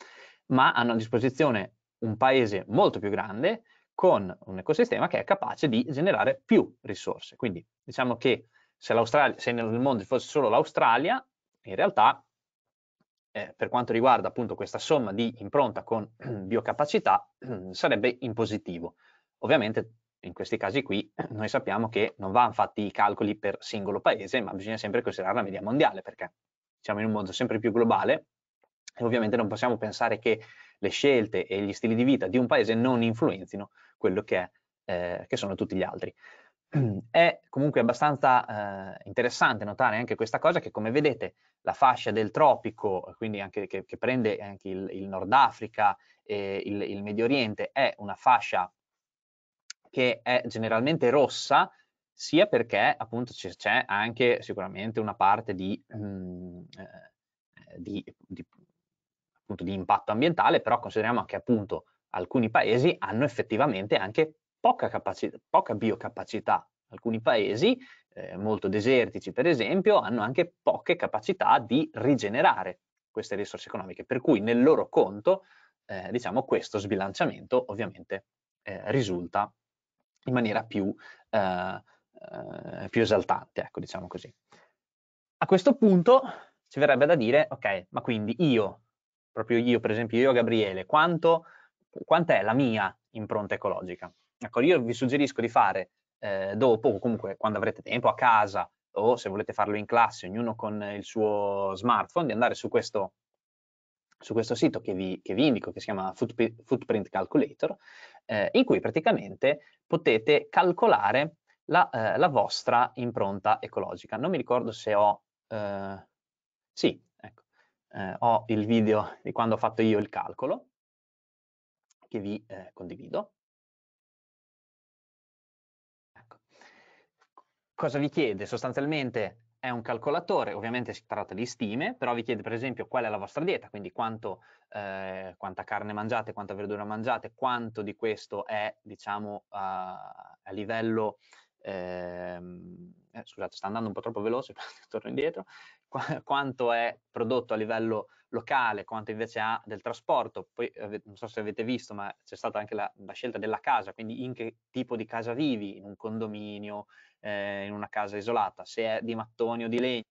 ma hanno a disposizione un paese molto più grande con un ecosistema che è capace di generare più risorse. Quindi diciamo che se, se nel mondo ci fosse solo l'Australia, in realtà eh, per quanto riguarda appunto questa somma di impronta con biocapacità sarebbe in positivo. Ovviamente in questi casi qui noi sappiamo che non vanno fatti i calcoli per singolo paese, ma bisogna sempre considerare la media mondiale, perché siamo in un mondo sempre più globale e ovviamente non possiamo pensare che le scelte e gli stili di vita di un paese non influenzino quello che, è, eh, che sono tutti gli altri. È comunque abbastanza eh, interessante notare anche questa cosa che come vedete la fascia del tropico, quindi anche che, che prende anche il, il Nord Africa e il, il Medio Oriente, è una fascia che è generalmente rossa, sia perché appunto c'è anche sicuramente una parte di, mh, mm, eh, di, di, appunto, di impatto ambientale, però consideriamo che appunto alcuni paesi hanno effettivamente anche poca, capacità, poca biocapacità. Alcuni paesi, eh, molto desertici per esempio, hanno anche poche capacità di rigenerare queste risorse economiche, per cui nel loro conto, eh, diciamo, questo sbilanciamento ovviamente eh, risulta in maniera più, eh, eh, più esaltante, ecco, diciamo così. A questo punto ci verrebbe da dire, ok, ma quindi io, proprio io, per esempio io Gabriele, quanto, quanta è la mia impronta ecologica? Ecco, io vi suggerisco di fare eh, dopo, comunque quando avrete tempo, a casa, o se volete farlo in classe, ognuno con il suo smartphone, di andare su questo, su questo sito che vi, che vi, indico, che si chiama Footprint Calculator, eh, in cui praticamente potete calcolare la, eh, la, vostra impronta ecologica. Non mi ricordo se ho... Eh, sì, ecco, eh, ho il video di quando ho fatto io il calcolo che vi eh, condivido. Ecco. Cosa vi chiede? Sostanzialmente è un calcolatore, ovviamente si tratta di stime, però vi chiede per esempio qual è la vostra dieta, quindi quanto, eh, quanta carne mangiate, quanta verdura mangiate, quanto di questo è diciamo a, a livello, ehm, eh, scusate sta andando un po' troppo veloce, torno indietro, Qu quanto è prodotto a livello locale, quanto invece ha del trasporto, poi non so se avete visto ma c'è stata anche la, la scelta della casa, quindi in che tipo di casa vivi, in un condominio, eh, in una casa isolata, se è di mattoni o di legno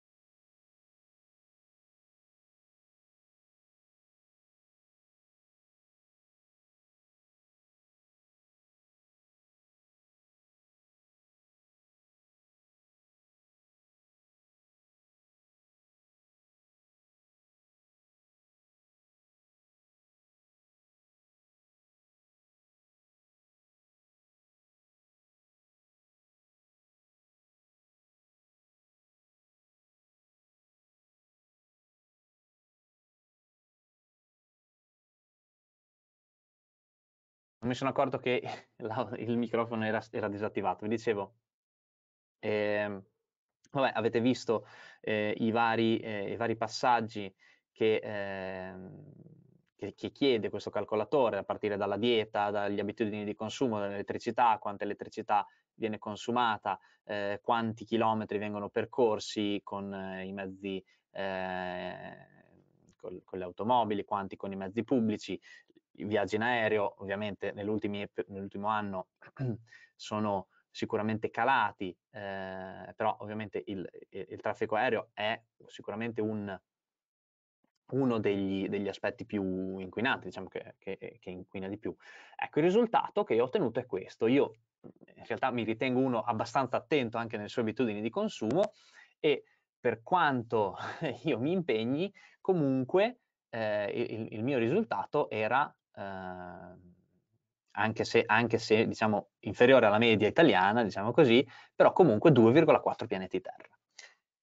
mi sono accorto che la, il microfono era, era, disattivato. Vi dicevo, eh, vabbè, avete visto eh, i, vari, eh, i, vari, passaggi che, ehm, che, che, chiede questo calcolatore, a partire dalla dieta, dagli abitudini di consumo dell'elettricità, quanta elettricità viene consumata, eh, quanti chilometri vengono percorsi con eh, i mezzi eh, con le automobili, quanti con i mezzi pubblici, i viaggi in aereo ovviamente nell'ultimo anno sono sicuramente calati, eh, però ovviamente il, il, il, traffico aereo è sicuramente un, uno degli, degli, aspetti più inquinanti, diciamo che, che, che, inquina di più. Ecco, il risultato che ho ottenuto è questo. Io in realtà mi ritengo uno abbastanza attento anche nelle sue abitudini di consumo e per quanto io mi impegni, comunque eh, il, il mio risultato era Ehm, anche se, anche se diciamo, inferiore alla media italiana, diciamo così, però comunque 2,4 pianeti Terra.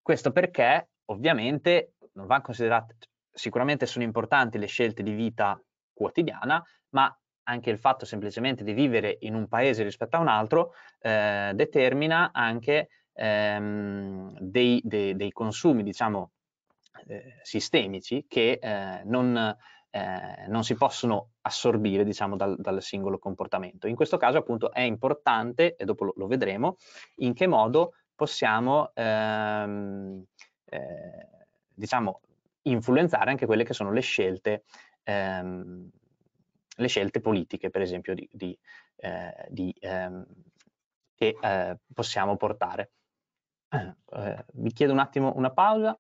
Questo perché ovviamente non va considerato, cioè, sicuramente sono importanti le scelte di vita quotidiana, ma anche il fatto semplicemente di vivere in un paese rispetto a un altro eh, determina anche ehm, dei, dei, dei, consumi, diciamo, eh, sistemici che eh, non, eh, non si possono assorbire diciamo, dal, dal, singolo comportamento. In questo caso appunto è importante, e dopo lo, lo vedremo, in che modo possiamo ehm, eh, diciamo, influenzare anche quelle che sono le scelte, ehm, le scelte politiche, per esempio, di, di, eh, di, ehm, che eh, possiamo portare. Eh, vi chiedo un attimo una pausa.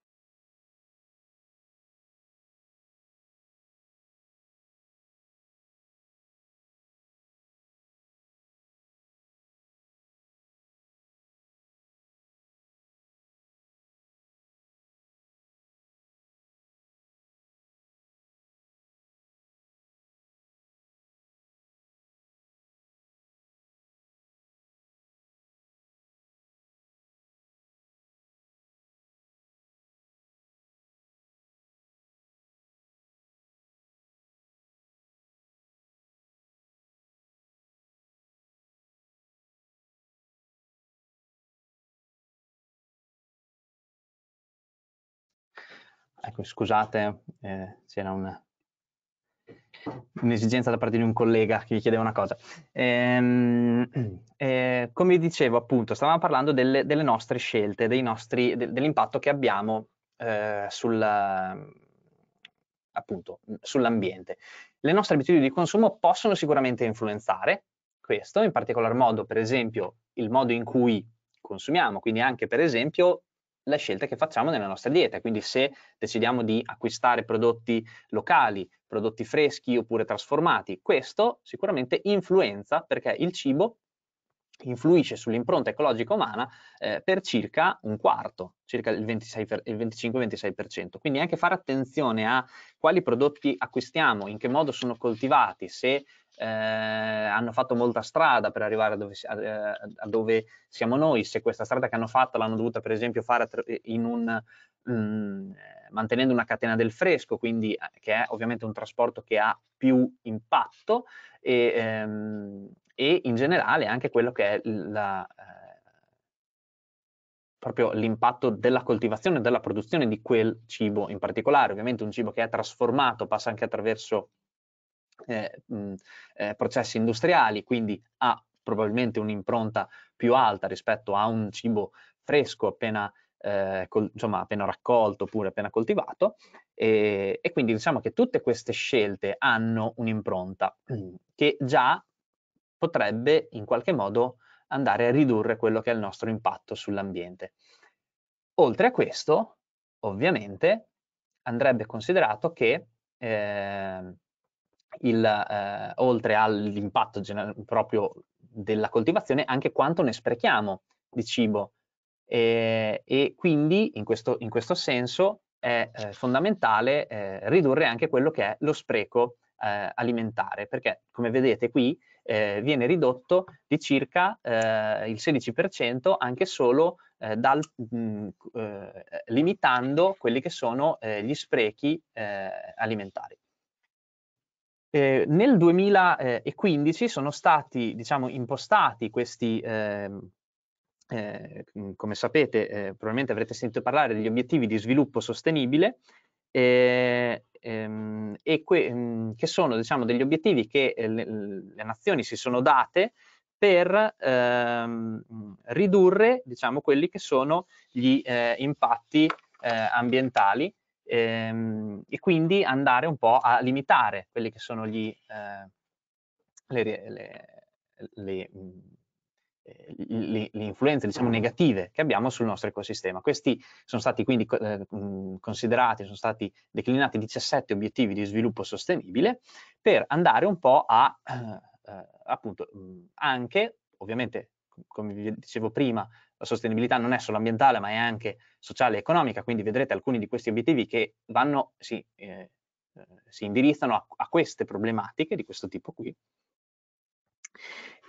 scusate, eh, c'era un'esigenza da parte di un collega che vi chiedeva una cosa. Ehm, eh, come dicevo, appunto, stavamo parlando delle, delle nostre scelte, de, dell'impatto che abbiamo eh, sull'ambiente. Le nostre abitudini di consumo possono sicuramente influenzare questo, in particolar modo, per esempio, il modo in cui consumiamo, quindi anche per esempio le scelte che facciamo nella nostra dieta. Quindi se decidiamo di acquistare prodotti locali, prodotti freschi oppure trasformati, questo sicuramente influenza perché il cibo influisce sull'impronta ecologica umana eh, per circa un quarto, circa il, 25-26%. Quindi anche fare attenzione a quali prodotti acquistiamo, in che modo sono coltivati, se eh, hanno fatto molta strada per arrivare a dove, a, a dove, siamo noi, se questa strada che hanno fatto l'hanno dovuta per esempio fare un, mh, mm, mantenendo una catena del fresco, quindi eh, che è ovviamente un trasporto che ha più impatto e, ehm, e in generale anche quello che è la, eh, proprio l'impatto della coltivazione e della produzione di quel cibo in particolare. Ovviamente un cibo che è trasformato passa anche attraverso eh, mh, eh, processi industriali, quindi ha probabilmente un'impronta più alta rispetto a un cibo fresco appena, eh, col, insomma, appena raccolto oppure appena coltivato. E, e quindi diciamo che tutte queste scelte hanno un'impronta che già potrebbe in qualche modo andare a ridurre quello che è il nostro impatto sull'ambiente. Oltre a questo, ovviamente, andrebbe considerato che eh, il, eh, oltre all'impatto proprio della coltivazione, anche quanto ne sprechiamo di cibo. E, e quindi in questo, in questo, senso è eh, fondamentale eh, ridurre anche quello che è lo spreco eh, alimentare, perché come vedete qui eh, viene ridotto di circa eh, il 16% anche solo eh, dal, mh, mm, eh, limitando quelli che sono eh, gli sprechi eh, alimentari. nel 2015 sono stati diciamo, impostati questi, ehm, come sapete probabilmente avrete sentito parlare degli obiettivi di sviluppo sostenibile eh, e que, mhmm, che sono diciamo, degli obiettivi che eh, le, le, nazioni si sono date per ehm, ridurre diciamo, quelli che sono gli eh, impatti eh, ambientali ehm, e quindi andare un po' a limitare quelli che sono gli, eh, le, le, le mhmm, eh, le, le influenze diciamo, negative che abbiamo sul nostro ecosistema. Questi sono stati quindi eh, considerati, sono stati declinati 17 obiettivi di sviluppo sostenibile per andare un po' a eh, eh appunto anche, ovviamente come vi dicevo prima, la sostenibilità non è solo ambientale ma è anche sociale e economica, quindi vedrete alcuni di questi obiettivi che vanno, si, eh, eh, si indirizzano a, a queste problematiche di questo tipo qui.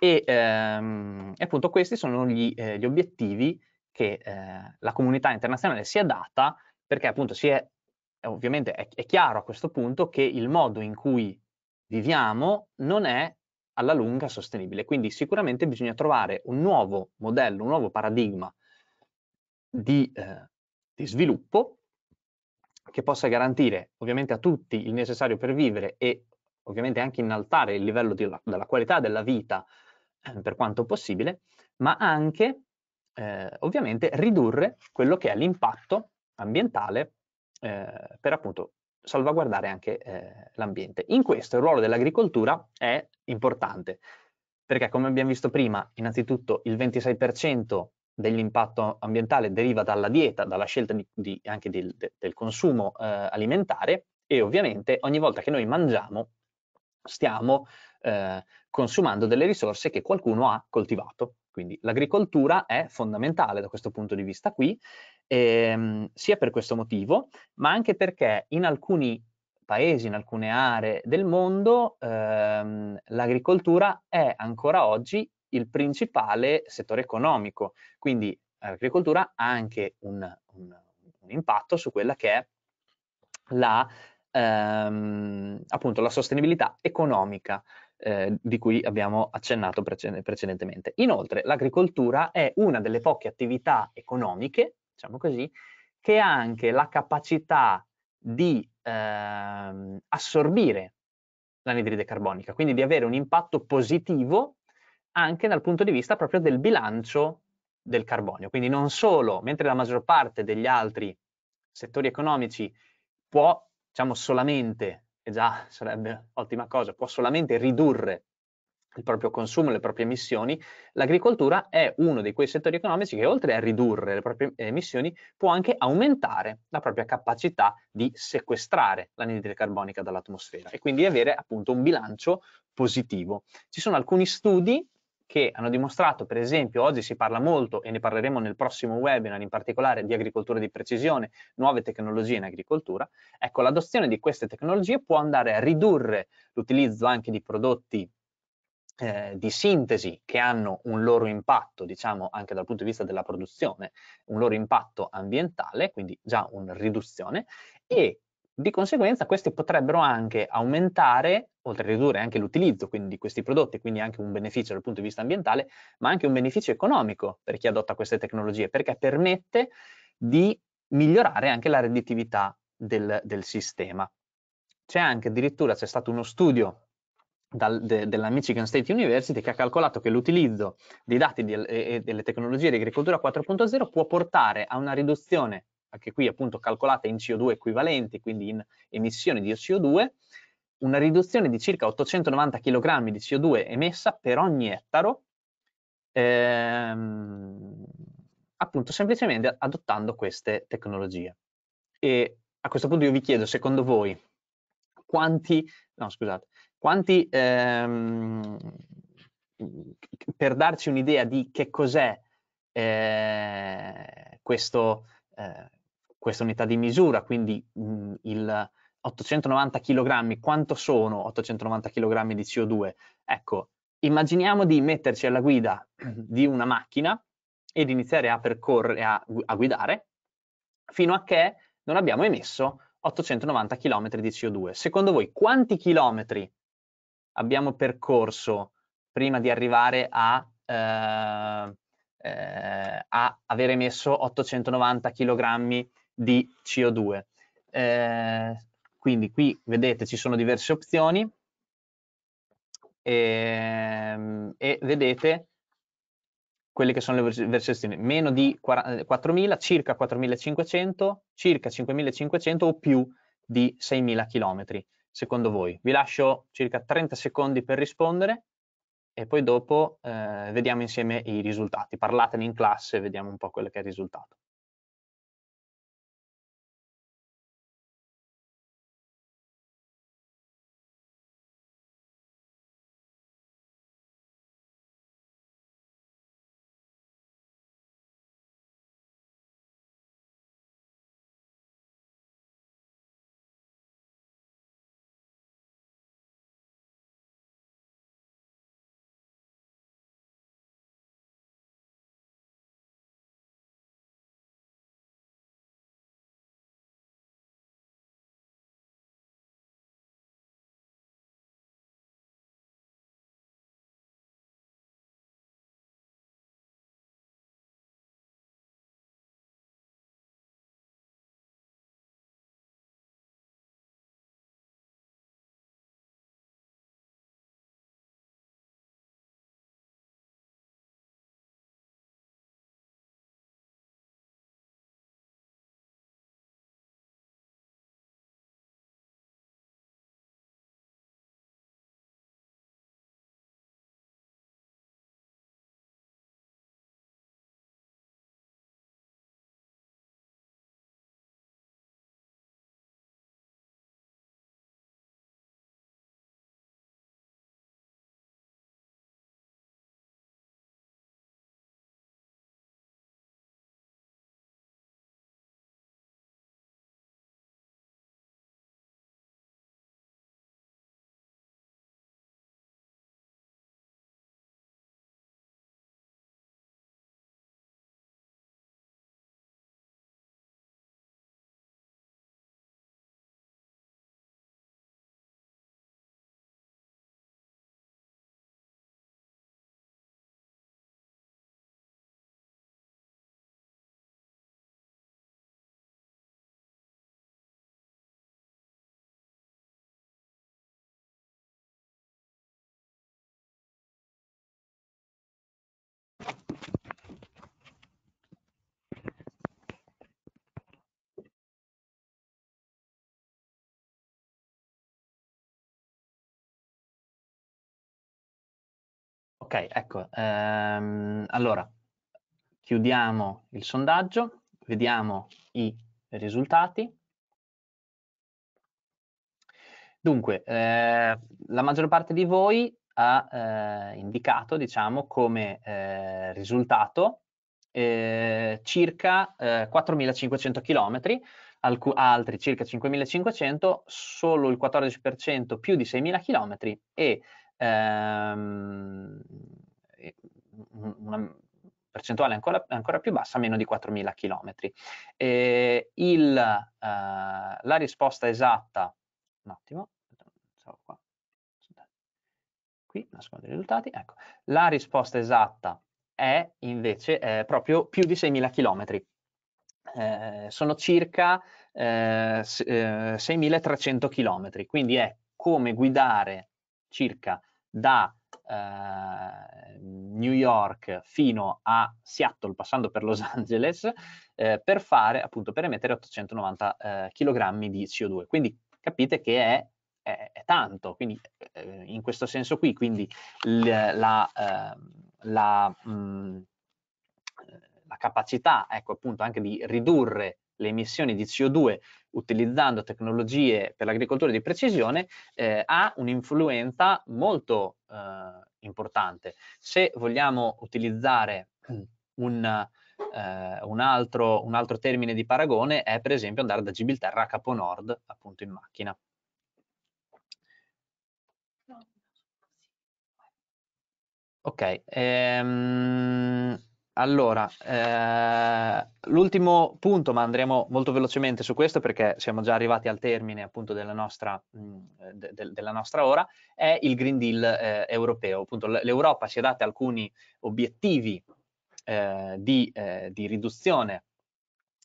E, ehm, appunto questi sono gli, eh, gli obiettivi che eh, la comunità internazionale si è data perché appunto si è, ovviamente è, è chiaro a questo punto che il modo in cui viviamo non è alla lunga sostenibile. Quindi sicuramente bisogna trovare un nuovo modello, un nuovo paradigma di, eh, di, sviluppo che possa garantire ovviamente a tutti il necessario per vivere e ovviamente anche innalzare il livello di, della qualità della vita eh, per quanto possibile, ma anche eh, ovviamente ridurre quello che è l'impatto ambientale eh, per appunto salvaguardare anche eh, l'ambiente. In questo il ruolo dell'agricoltura è importante, perché come abbiamo visto prima, innanzitutto il 26% dell'impatto ambientale deriva dalla dieta, dalla scelta di, di, anche del, del consumo eh, alimentare e ovviamente ogni volta che noi mangiamo stiamo eh, consumando delle risorse che qualcuno ha coltivato. Quindi l'agricoltura è fondamentale da questo punto di vista qui, ehm, sia per questo motivo, ma anche perché in alcuni paesi, in alcune aree del mondo, ehm, l'agricoltura è ancora oggi il principale settore economico. Quindi l'agricoltura ha anche un, un, un impatto su quella che è la, ehm, appunto, la sostenibilità economica eh, di cui abbiamo accennato precedentemente. Inoltre l'agricoltura è una delle poche attività economiche, diciamo così, che ha anche la capacità di eh, assorbire l'anidride carbonica, quindi di avere un impatto positivo anche dal punto di vista proprio del bilancio del carbonio. Quindi non solo, mentre la maggior parte degli altri settori economici può diciamo, solamente che già sarebbe ottima cosa, può solamente ridurre il proprio consumo, le proprie emissioni, l'agricoltura è uno di quei settori economici che oltre a ridurre le proprie emissioni può anche aumentare la propria capacità di sequestrare l'anidride carbonica dall'atmosfera e quindi avere appunto un bilancio positivo. Ci sono alcuni studi che hanno dimostrato, per esempio, oggi si parla molto e ne parleremo nel prossimo webinar in particolare di agricoltura di precisione, nuove tecnologie in agricoltura, ecco l'adozione di queste tecnologie può andare a ridurre l'utilizzo anche di prodotti eh, di sintesi che hanno un loro impatto, diciamo anche dal punto di vista della produzione, un loro impatto ambientale, quindi già una riduzione, e di conseguenza questi potrebbero anche aumentare, oltre a ridurre anche l'utilizzo di questi prodotti, quindi anche un beneficio dal punto di vista ambientale, ma anche un beneficio economico per chi adotta queste tecnologie, perché permette di migliorare anche la redditività del, del sistema. C'è anche addirittura, c'è stato uno studio dal, de, della Michigan State University che ha calcolato che l'utilizzo dei dati di, e, e delle tecnologie di agricoltura 4.0 può portare a una riduzione anche qui appunto calcolata in CO2 equivalente, quindi in emissioni di CO2, una riduzione di circa 890 kg di CO2 emessa per ogni ettaro, ehm, appunto semplicemente adottando queste tecnologie. E a questo punto io vi chiedo, secondo voi, quanti, no scusate, quanti, ehm, per darci un'idea di che cos'è eh, questo, eh, questa unità di misura, quindi mh, mm, il 890 kg, quanto sono 890 kg di CO2? Ecco, immaginiamo di metterci alla guida di una macchina ed iniziare a percorrere, a, a guidare, fino a che non abbiamo emesso 890 km di CO2. Secondo voi quanti chilometri abbiamo percorso prima di arrivare a, eh, eh, a aver emesso 890 kg di CO2. Eh, quindi qui vedete ci sono diverse opzioni e, ehm, e vedete quelle che sono le versioni meno di 4.000, eh, circa 4.500, circa 5.500 o più di 6.000 km, secondo voi? Vi lascio circa 30 secondi per rispondere e poi dopo eh, vediamo insieme i risultati. Parlatene in classe e vediamo un po' quello che è il risultato. Ok, ecco. Ehm, allora, chiudiamo il sondaggio, vediamo i risultati. Dunque, eh, la maggior parte di voi ha eh, indicato, diciamo, come eh, risultato eh, circa 4.500 eh, km, altri circa 5.500, solo il 14% più di 6.000 km e ehm, una percentuale ancora, ancora, più bassa, meno di 4.000 km. Eh, il, eh, la risposta esatta, un attimo, ehm, qua, qui nascondo i risultati, ecco, la risposta esatta è invece eh, proprio più di 6.000 km. Eh, sono circa eh, 6.300 km, eh, quindi è come guidare circa da eh, New York fino a Seattle, passando per Los Angeles, eh, per fare appunto per emettere 890 eh, kg di CO2. Quindi capite che è, è, è tanto, quindi eh, in questo senso qui, quindi la, eh, la, mh, mm, la capacità, ecco appunto, anche di ridurre le emissioni di CO2 utilizzando tecnologie per l'agricoltura di precisione eh, ha un'influenza molto eh, importante. Se vogliamo utilizzare un, eh, un, altro, un, altro, termine di paragone è per esempio andare da Gibilterra a Capo Nord appunto in macchina. Ok, ehm, allora, eh, l'ultimo punto, ma andremo molto velocemente su questo perché siamo già arrivati al termine appunto della nostra, mh, mm, de, de, della nostra ora, è il Green Deal eh, europeo. Appunto l'Europa si è data alcuni obiettivi eh, di, eh, di, riduzione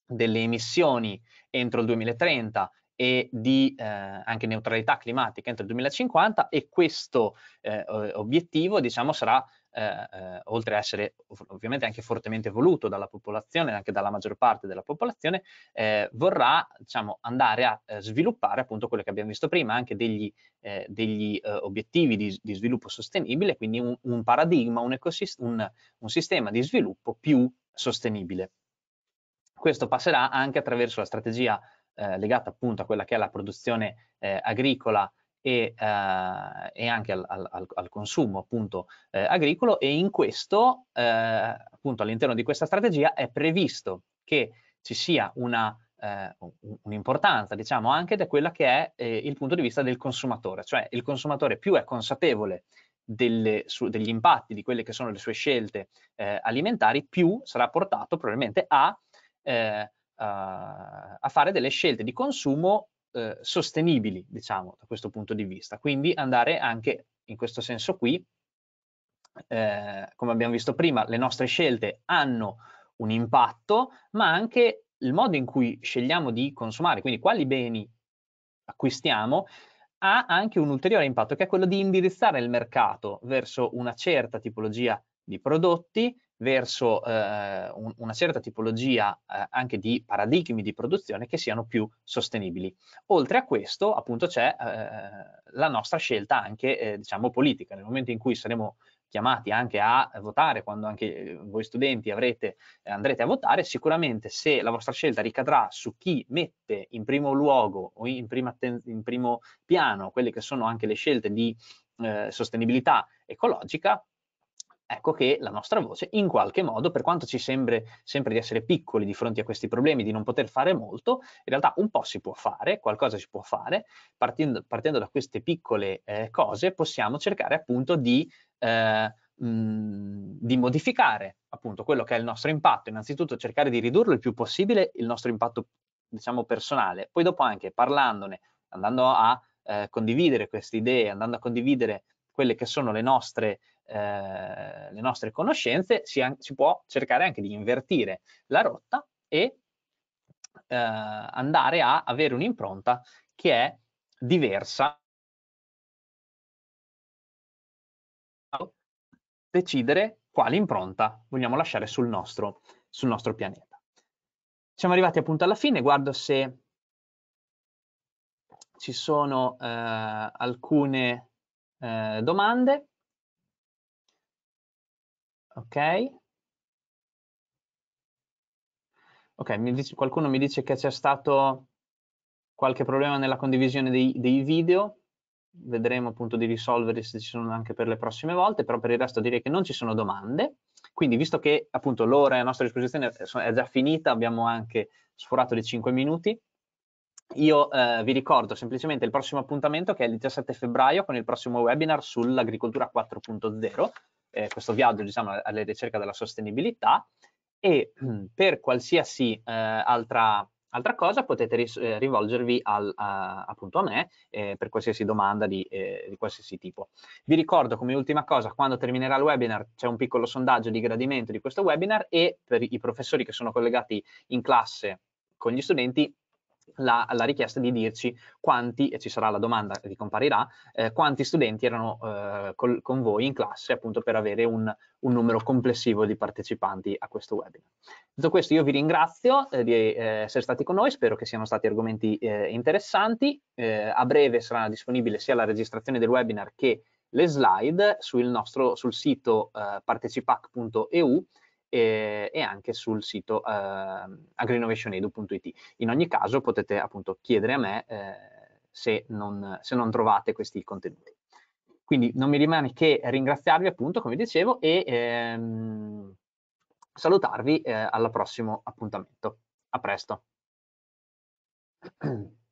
delle emissioni entro il 2030 e di eh, anche neutralità climatica entro il 2050 e questo eh, obiettivo diciamo sarà eh, eh, oltre a essere ovviamente anche fortemente voluto dalla popolazione, anche dalla maggior parte della popolazione, eh, vorrà diciamo, andare a eh, sviluppare appunto quello che abbiamo visto prima, anche degli, eh, degli eh, obiettivi di, di, sviluppo sostenibile, quindi un, un paradigma, un, un, un sistema di sviluppo più sostenibile. Questo passerà anche attraverso la strategia eh, legata appunto a quella che è la produzione eh, agricola e, eh, e anche al, al, al consumo appunto, eh, agricolo e in questo eh, all'interno di questa strategia è previsto che ci sia eh, un'importanza diciamo anche da quella che è eh, il punto di vista del consumatore cioè il consumatore più è consapevole delle, su, degli impatti di quelle che sono le sue scelte eh, alimentari, più sarà portato probabilmente a, eh, a, fare delle scelte di consumo eh, sostenibili, diciamo, da questo punto di vista. Quindi andare anche in questo senso qui, eh, come abbiamo visto prima, le nostre scelte hanno un impatto, ma anche il modo in cui scegliamo di consumare, quindi quali beni acquistiamo, ha anche un ulteriore impatto che è quello di indirizzare il mercato verso una certa tipologia di prodotti verso eh, un, una certa tipologia eh, anche di paradigmi di produzione che siano più sostenibili. Oltre a questo, appunto, c'è eh, la nostra scelta anche, eh, diciamo, politica. Nel momento in cui saremo chiamati anche a votare, quando anche eh, voi studenti avrete, eh, andrete a votare, sicuramente se la vostra scelta ricadrà su chi mette in primo luogo o in, prima, in primo piano quelle che sono anche le scelte di sostenibilità ecologica, ecco che la nostra voce in qualche modo, per quanto ci sembri sempre di essere piccoli di fronte a questi problemi, di non poter fare molto, in realtà un po' si può fare, qualcosa si può fare, partendo, partendo da queste piccole eh, cose possiamo cercare appunto di, eh, mh, di modificare appunto quello che è il nostro impatto, innanzitutto cercare di ridurlo il più possibile il nostro impatto diciamo personale, poi dopo anche parlandone, andando a eh, condividere queste idee, andando a condividere quelle che sono le nostre eh, le nostre conoscenze, si, si, può cercare anche di invertire la rotta e eh, andare a avere un'impronta che è diversa decidere quale impronta vogliamo lasciare sul nostro, sul nostro pianeta. Siamo arrivati appunto alla fine, guardo se ci sono eh, alcune eh, domande. Ok? Ok, mi dice, qualcuno mi dice che c'è stato qualche problema nella condivisione dei, dei, video, vedremo appunto di risolverli se ci sono anche per le prossime volte, però per il resto direi che non ci sono domande, quindi visto che appunto l'ora a nostra disposizione eh, è già finita, abbiamo anche sforato di 5 minuti, io eh, vi ricordo semplicemente il prossimo appuntamento che è il 17 febbraio con il prossimo webinar sull'agricoltura 4.0, eh, questo viaggio diciamo, alla ricerca della sostenibilità e mm, per qualsiasi eh, altra, altra, cosa potete ris- eh, rivolgervi al, a, appunto a me eh, per qualsiasi domanda di, eh, di, qualsiasi tipo. Vi ricordo come ultima cosa, quando terminerà il webinar c'è un piccolo sondaggio di gradimento di questo webinar e per i professori che sono collegati in classe con gli studenti la, la, richiesta di dirci quanti, e ci sarà la domanda che ricomparirà, eh, quanti studenti erano eh, col, con voi in classe appunto per avere un, un, numero complessivo di partecipanti a questo webinar. Detto questo io vi ringrazio eh, di eh, essere stati con noi, spero che siano stati argomenti eh, interessanti, eh, a breve sarà disponibile sia la registrazione del webinar che le slide sul, nostro, sul sito partecipac.eu e, e anche sul sito ehm, agrinovationedu.it. In ogni caso potete appunto chiedere a me eh, se non, se non trovate questi contenuti. Quindi non mi rimane che ringraziarvi appunto, come dicevo, e ehm, salutarvi eh, al prossimo appuntamento. A presto.